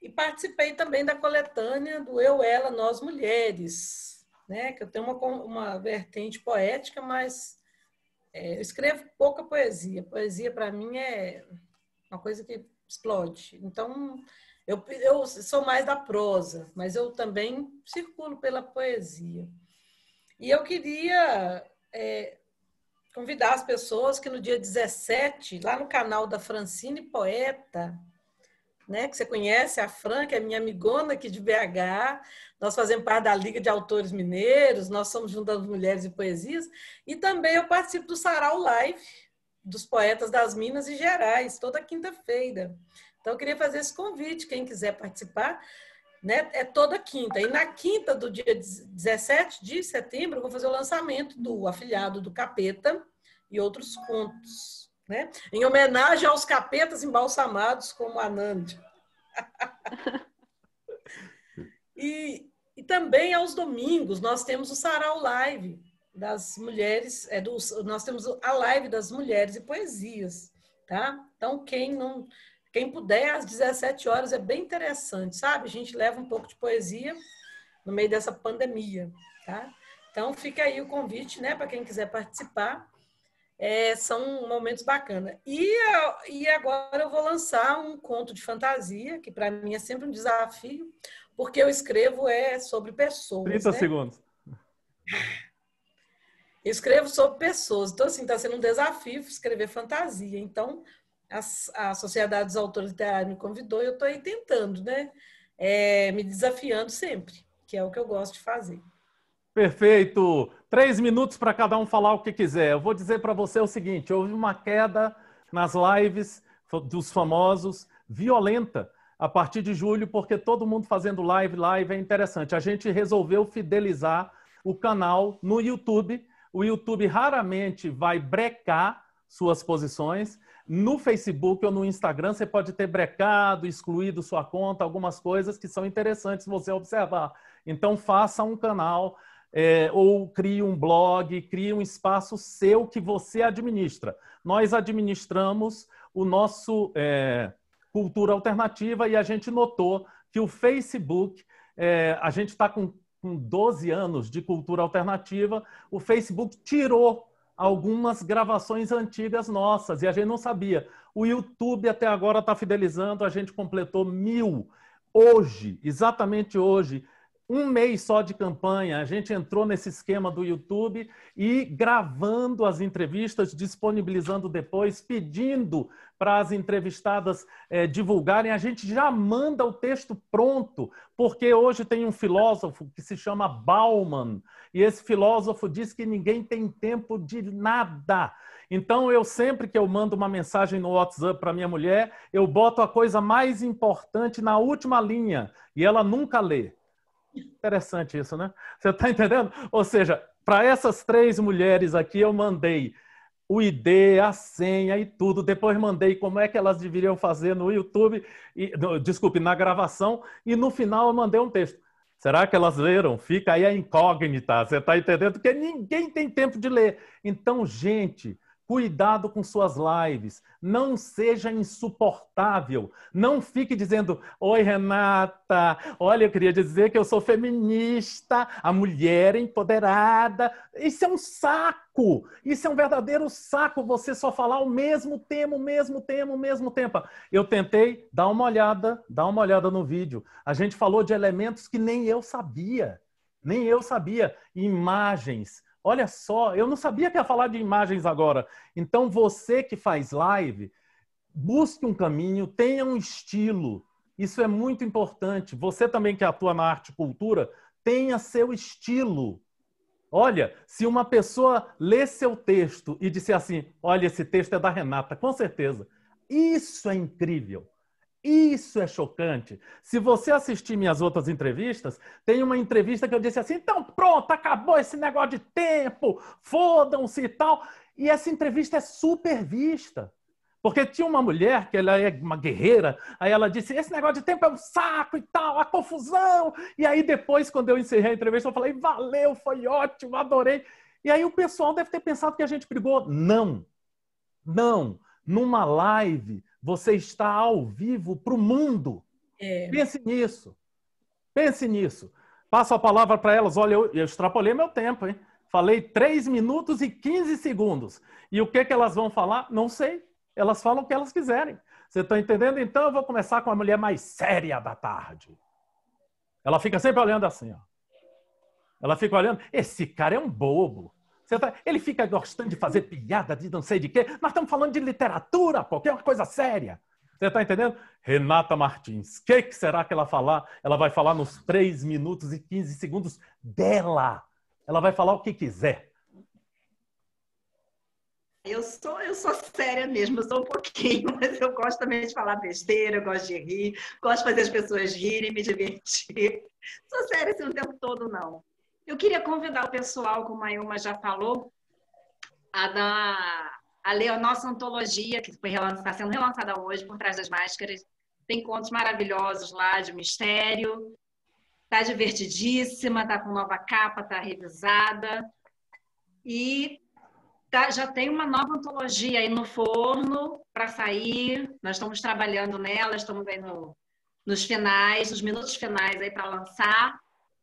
[SPEAKER 4] e participei também da coletânea do Eu, Ela, Nós Mulheres, né? que eu tenho uma, uma vertente poética, mas é, eu escrevo pouca poesia. Poesia, para mim, é uma coisa que explode. Então, eu, eu sou mais da prosa, mas eu também circulo pela poesia. E eu queria é, convidar as pessoas que no dia 17, lá no canal da Francine Poeta, né, que você conhece, a Fran, que é minha amigona aqui de BH, nós fazemos parte da Liga de Autores Mineiros, nós somos juntas mulheres e poesias, e também eu participo do Sarau Live, dos poetas das Minas e Gerais, toda quinta-feira. Então, eu queria fazer esse convite, quem quiser participar, né? É toda quinta. E na quinta do dia 17 de setembro, eu vou fazer o lançamento do Afilhado do Capeta e outros contos, né? Em homenagem aos capetas embalsamados como a *laughs* e, e também aos domingos nós temos o Sarau Live das mulheres, é dos nós temos a live das mulheres e poesias, tá? Então quem não quem puder, às 17 horas é bem interessante, sabe? A gente leva um pouco de poesia no meio dessa pandemia, tá? Então fica aí o convite, né, para quem quiser participar. É, são momentos bacanas. E, e agora eu vou lançar um conto de fantasia, que para mim é sempre um desafio, porque eu escrevo é sobre pessoas. 30 né? segundos. Eu escrevo sobre pessoas. Então, assim, está sendo um desafio escrever fantasia. Então, as, a Sociedade dos Autores Literários me convidou e eu estou aí tentando, né? É, me desafiando sempre, que é o que eu gosto de fazer.
[SPEAKER 1] Perfeito! Três minutos para cada um falar o que quiser. Eu vou dizer para você o seguinte: houve uma queda nas lives dos famosos violenta a partir de julho, porque todo mundo fazendo live, live é interessante. A gente resolveu fidelizar o canal no YouTube. O YouTube raramente vai brecar suas posições no Facebook ou no Instagram, você pode ter brecado, excluído sua conta, algumas coisas que são interessantes você observar. Então, faça um canal é, ou crie um blog, crie um espaço seu que você administra. Nós administramos o nosso é, Cultura Alternativa e a gente notou que o Facebook, é, a gente está com com 12 anos de cultura alternativa, o Facebook tirou algumas gravações antigas nossas e a gente não sabia. O YouTube até agora está fidelizando, a gente completou mil. Hoje, exatamente hoje, um mês só de campanha, a gente entrou nesse esquema do YouTube e gravando as entrevistas, disponibilizando depois, pedindo para as entrevistadas eh, divulgarem. A gente já manda o texto pronto, porque hoje tem um filósofo que se chama Bauman, e esse filósofo diz que ninguém tem tempo de nada. Então, eu sempre que eu mando uma mensagem no WhatsApp para minha mulher, eu boto a coisa mais importante na última linha, e ela nunca lê. Interessante isso, né? Você está entendendo? Ou seja, para essas três mulheres aqui, eu mandei o ID, a senha e tudo. Depois mandei como é que elas deveriam fazer no YouTube, e, no, desculpe, na gravação, e no final eu mandei um texto. Será que elas leram? Fica aí a incógnita, você está entendendo? Porque ninguém tem tempo de ler. Então, gente, Cuidado com suas lives. Não seja insuportável. Não fique dizendo: Oi, Renata, olha, eu queria dizer que eu sou feminista, a mulher empoderada. Isso é um saco. Isso é um verdadeiro saco você só falar o mesmo tema, o mesmo tema, o mesmo tempo. Eu tentei dar uma olhada, dar uma olhada no vídeo. A gente falou de elementos que nem eu sabia. Nem eu sabia. Imagens, Olha só, eu não sabia que ia falar de imagens agora. Então, você que faz live, busque um caminho, tenha um estilo. Isso é muito importante. Você também que atua na arte e cultura, tenha seu estilo. Olha, se uma pessoa lê seu texto e disser assim: Olha, esse texto é da Renata, com certeza. Isso é incrível. Isso é chocante. Se você assistir minhas outras entrevistas, tem uma entrevista que eu disse assim: então pronto, acabou esse negócio de tempo, fodam-se e tal. E essa entrevista é super vista. Porque tinha uma mulher que ela é uma guerreira, aí ela disse: esse negócio de tempo é um saco e tal, a confusão. E aí depois, quando eu encerrei a entrevista, eu falei: valeu, foi ótimo, adorei. E aí o pessoal deve ter pensado que a gente brigou. Não, não. Numa live você está ao vivo para o mundo. É. Pense nisso. Pense nisso. Passo a palavra para elas. Olha, eu, eu extrapolei meu tempo, hein? Falei 3 minutos e 15 segundos. E o que, que elas vão falar? Não sei. Elas falam o que elas quiserem. Você está entendendo? Então eu vou começar com a mulher mais séria da tarde. Ela fica sempre olhando assim, ó. Ela fica olhando. Esse cara é um bobo. Tá... Ele fica gostando de fazer piada, de não sei de quê. Nós estamos falando de literatura, qualquer é uma coisa séria. Você está entendendo? Renata Martins, o que, que, será que ela falar? Ela vai falar nos 3 minutos e 15 segundos dela. Ela vai falar o que quiser.
[SPEAKER 3] Eu sou, eu sou séria mesmo, eu sou um pouquinho, mas eu gosto também de falar besteira, eu gosto de rir, gosto de fazer as pessoas rirem, me divertir. Sou séria assim o tempo todo, não. Eu queria convidar o pessoal, como a Ilma já falou, a, dar, a ler a nossa antologia, que está sendo relançada hoje, Por Trás das Máscaras. Tem contos maravilhosos lá de mistério. Está divertidíssima, está com nova capa, está revisada. E tá, já tem uma nova antologia aí no forno para sair. Nós estamos trabalhando nela, estamos aí nos finais, nos minutos finais aí para lançar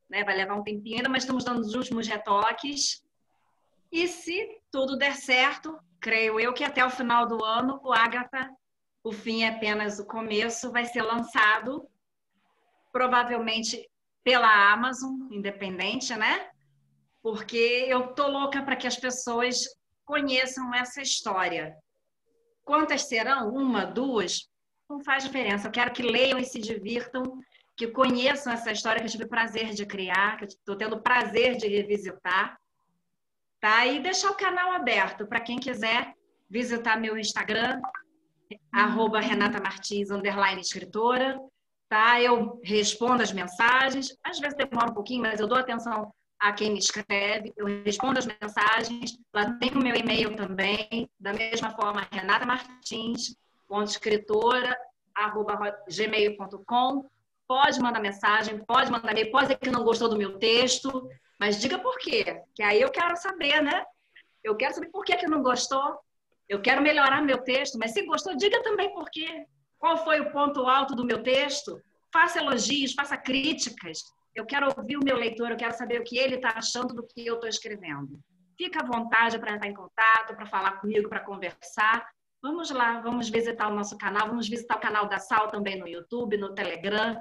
[SPEAKER 3] né? vai levar um tempinho ainda, mas estamos dando os últimos retoques. E se tudo der certo, creio eu que até o final do ano, o Agatha, o fim é apenas o começo, vai ser lançado provavelmente pela Amazon, independente, né? Porque eu tô louca para que as pessoas conheçam essa história. Quantas serão? Uma, duas? Não faz diferença. Eu quero que leiam e se divirtam que conheçam essa história que eu tive prazer de criar, que eu estou tendo prazer de revisitar, tá? E deixar o canal aberto para quem quiser visitar meu Instagram, uhum. arroba Renata Martins, underline escritora, tá? Eu respondo as mensagens, às vezes demora um pouquinho, mas eu dou atenção a quem me escreve, eu respondo as mensagens, lá tem o meu e-mail também, da mesma forma, Renata Martins, ponto escritora, arroba gmail.com, pode mandar mensagem, pode mandar e-mail, pode dizer que não gostou do meu texto, mas diga por quê, que aí eu quero saber, né? Eu quero saber por que, que não gostou, eu quero melhorar meu texto, mas se gostou, diga também por quê. Qual foi o ponto alto do meu texto? Faça elogios, faça críticas. Eu quero ouvir o meu leitor, eu quero saber o que ele está achando do que eu estou escrevendo. Fica à vontade para entrar em contato, para falar comigo, para conversar. Vamos lá, vamos visitar o nosso canal, vamos visitar o canal da Sal também no YouTube, no Telegram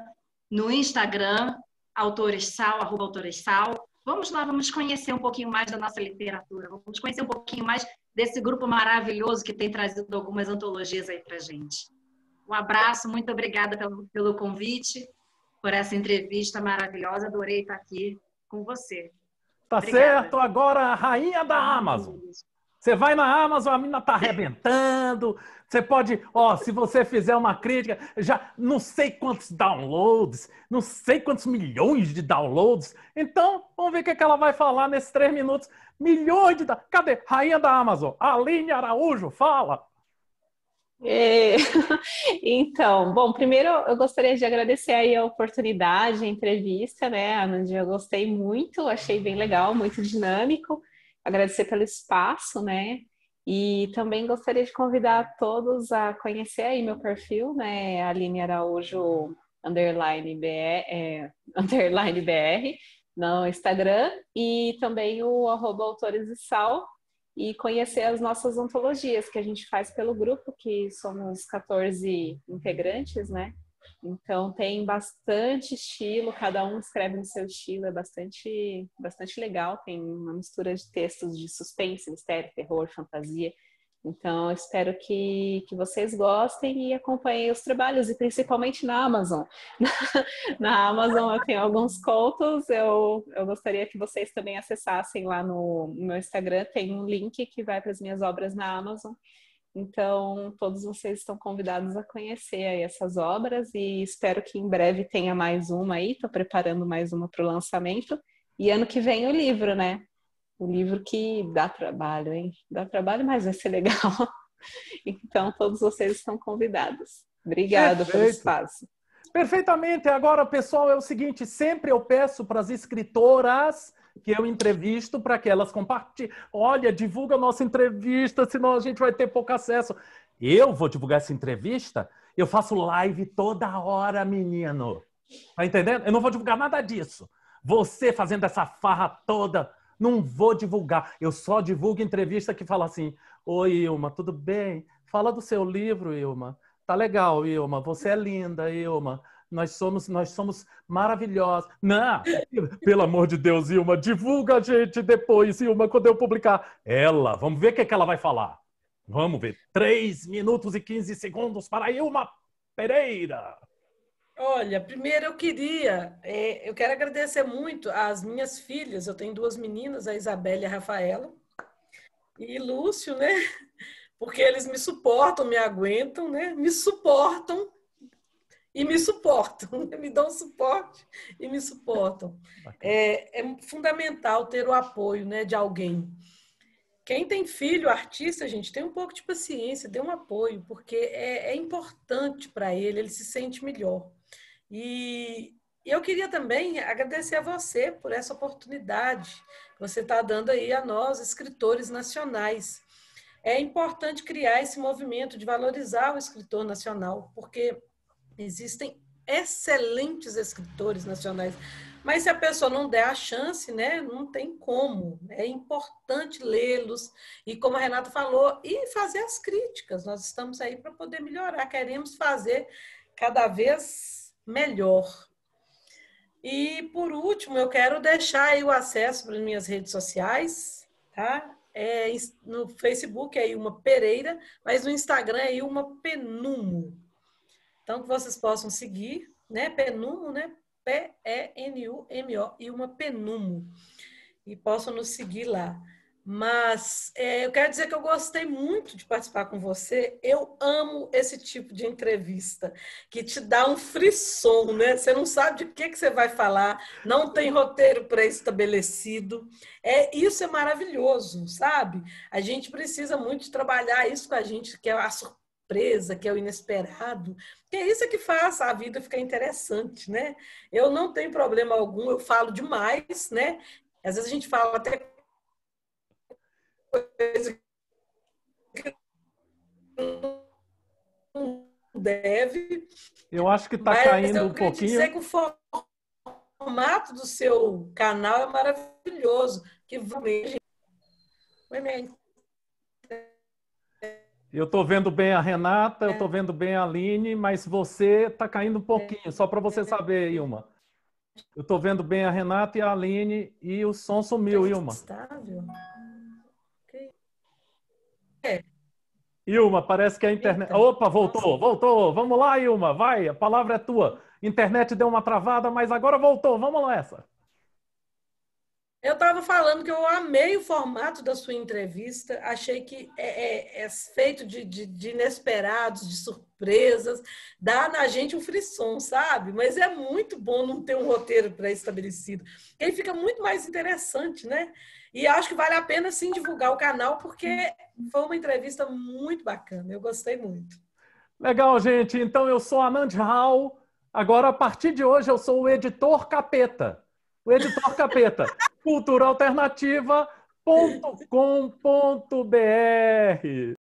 [SPEAKER 3] no Instagram, autoresal@autoresal arroba Vamos lá, vamos conhecer um pouquinho mais da nossa literatura, vamos conhecer um pouquinho mais desse grupo maravilhoso que tem trazido algumas antologias aí para gente. Um abraço, muito obrigada pelo, pelo convite, por essa entrevista maravilhosa, adorei estar aqui com você.
[SPEAKER 1] Tá obrigada. certo, agora a rainha da Amazon. Você vai na Amazon, a mina tá arrebentando. Você pode, ó, se você fizer uma crítica, já não sei quantos downloads, não sei quantos milhões de downloads. Então, vamos ver o que, é que ela vai falar nesses três minutos. Milhões de. Cadê? Rainha da Amazon, Aline Araújo, fala. É...
[SPEAKER 2] *laughs* então, bom, primeiro eu gostaria de agradecer aí a oportunidade, a entrevista, né, Anand? Eu gostei muito, achei bem legal, muito dinâmico agradecer pelo espaço, né? E também gostaria de convidar todos a conhecer aí meu perfil, né? Aline Araújo underline BR, é, *laughs* underline BR no Instagram e também o arroba Autores e Sal e conhecer as nossas ontologias que a gente faz pelo grupo, que somos 14 integrantes, né? Então tem bastante estilo, cada um escreve no seu estilo, é bastante, bastante legal, tem uma mistura de textos de suspense, mistério, terror, fantasia. Então espero que, que vocês gostem e acompanhem os trabalhos, e principalmente na Amazon. *laughs* na Amazon eu tenho alguns contos, eu, eu gostaria que vocês também acessassem lá no, no meu Instagram, tem um link que vai para as minhas obras na Amazon. Então, todos vocês estão convidados a conhecer aí essas obras e espero que em breve tenha mais uma aí. Estou preparando mais uma para o lançamento. E ano que vem o livro, né? O livro que dá trabalho, hein? Dá trabalho, mas vai ser legal. *laughs* Então, todos vocês estão convidados. Obrigada pelo espaço.
[SPEAKER 1] Perfeitamente. Agora, pessoal, é o seguinte: sempre eu peço para as escritoras que eu entrevisto para que elas compartilhem. Olha, divulga a nossa entrevista, senão a gente vai ter pouco acesso. Eu vou divulgar essa entrevista? Eu faço live toda hora, menino. Tá entendendo? Eu não vou divulgar nada disso. Você fazendo essa farra toda, não vou divulgar. Eu só divulgo entrevista que fala assim: Oi, Ilma, tudo bem? Fala do seu livro, Ilma. Tá legal, Ilma, você é linda, Ilma. Nós somos, nós somos maravilhosos. Não, pelo amor de Deus, Ilma, divulga a gente depois, Ilma, quando eu publicar. Ela, vamos ver o que, é que ela vai falar. Vamos ver. Três minutos e 15 segundos para Ilma Pereira. Olha, primeiro eu queria, é,
[SPEAKER 4] eu quero agradecer muito às minhas filhas. Eu tenho duas meninas, a Isabela e a Rafaela. E Lúcio, né? porque eles me suportam, me aguentam, né? Me suportam e me suportam, né? me dão suporte e me suportam. É, é, fundamental ter o apoio né, de alguém. Quem tem filho, artista, gente, tem um pouco de paciência, dê um apoio, porque é, é importante para ele, ele se sente melhor. E eu queria também agradecer a você por essa oportunidade que você está dando aí a nós, escritores nacionais é importante criar esse movimento de valorizar o escritor nacional, porque existem excelentes escritores nacionais. Mas se a pessoa não der a chance, né, não tem como. É importante lê-los e, como a Renata falou, e fazer as críticas. Nós estamos aí para poder melhorar, queremos fazer cada vez melhor. E, por último, eu quero deixar aí o acesso para as minhas redes sociais, tá? é, no Facebook é Ilma Pereira, mas no Instagram é Ilma Penumo. Então, que vocês possam seguir, né? Penumo, né? P-E-N-U-M-O, Ilma Penumo. E possam nos seguir lá. Mas é, eu quero dizer que eu gostei muito de participar com você. Eu amo esse tipo de entrevista, que te dá um frisson, né? Você não sabe de que, que você vai falar, não tem roteiro pré-estabelecido. É, isso é maravilhoso, sabe? A gente precisa muito trabalhar isso com a gente, que é a surpresa, que é o inesperado. Que é isso que faz a vida ficar interessante, né? Eu não tenho problema algum, eu falo demais, né? Às vezes a gente fala até coisa que não deve.
[SPEAKER 1] Eu acho que está caindo um pouquinho. Dizer que
[SPEAKER 4] o formato do seu canal é maravilhoso, que
[SPEAKER 1] realmente eu estou vendo bem a Renata, eu estou vendo bem a Aline, mas você está caindo um pouquinho, só para você saber, Ilma. Eu estou vendo bem a Renata e a Aline e o som sumiu, tá Ilma.
[SPEAKER 4] Estável.
[SPEAKER 1] É. Ilma, parece que a internet. Eita. Opa, voltou, voltou. Vamos lá, Ilma, vai, a palavra é tua. Internet deu uma travada, mas agora voltou. Vamos lá, essa.
[SPEAKER 4] Eu estava falando que eu amei o formato da sua entrevista, achei que é, é, é feito de, de, de inesperados, de surpresas surpresas, dá na gente um frisson, sabe? Mas é muito bom não ter um roteiro pré-estabelecido. Ele fica muito mais interessante, né? E acho que vale a pena sim divulgar o canal, porque foi uma entrevista muito bacana. Eu gostei muito.
[SPEAKER 1] Legal, gente. Então eu sou Anand Hall. Agora, a partir de hoje, eu sou o editor capeta. O editor *laughs* capeta. culturaalternativa.com.br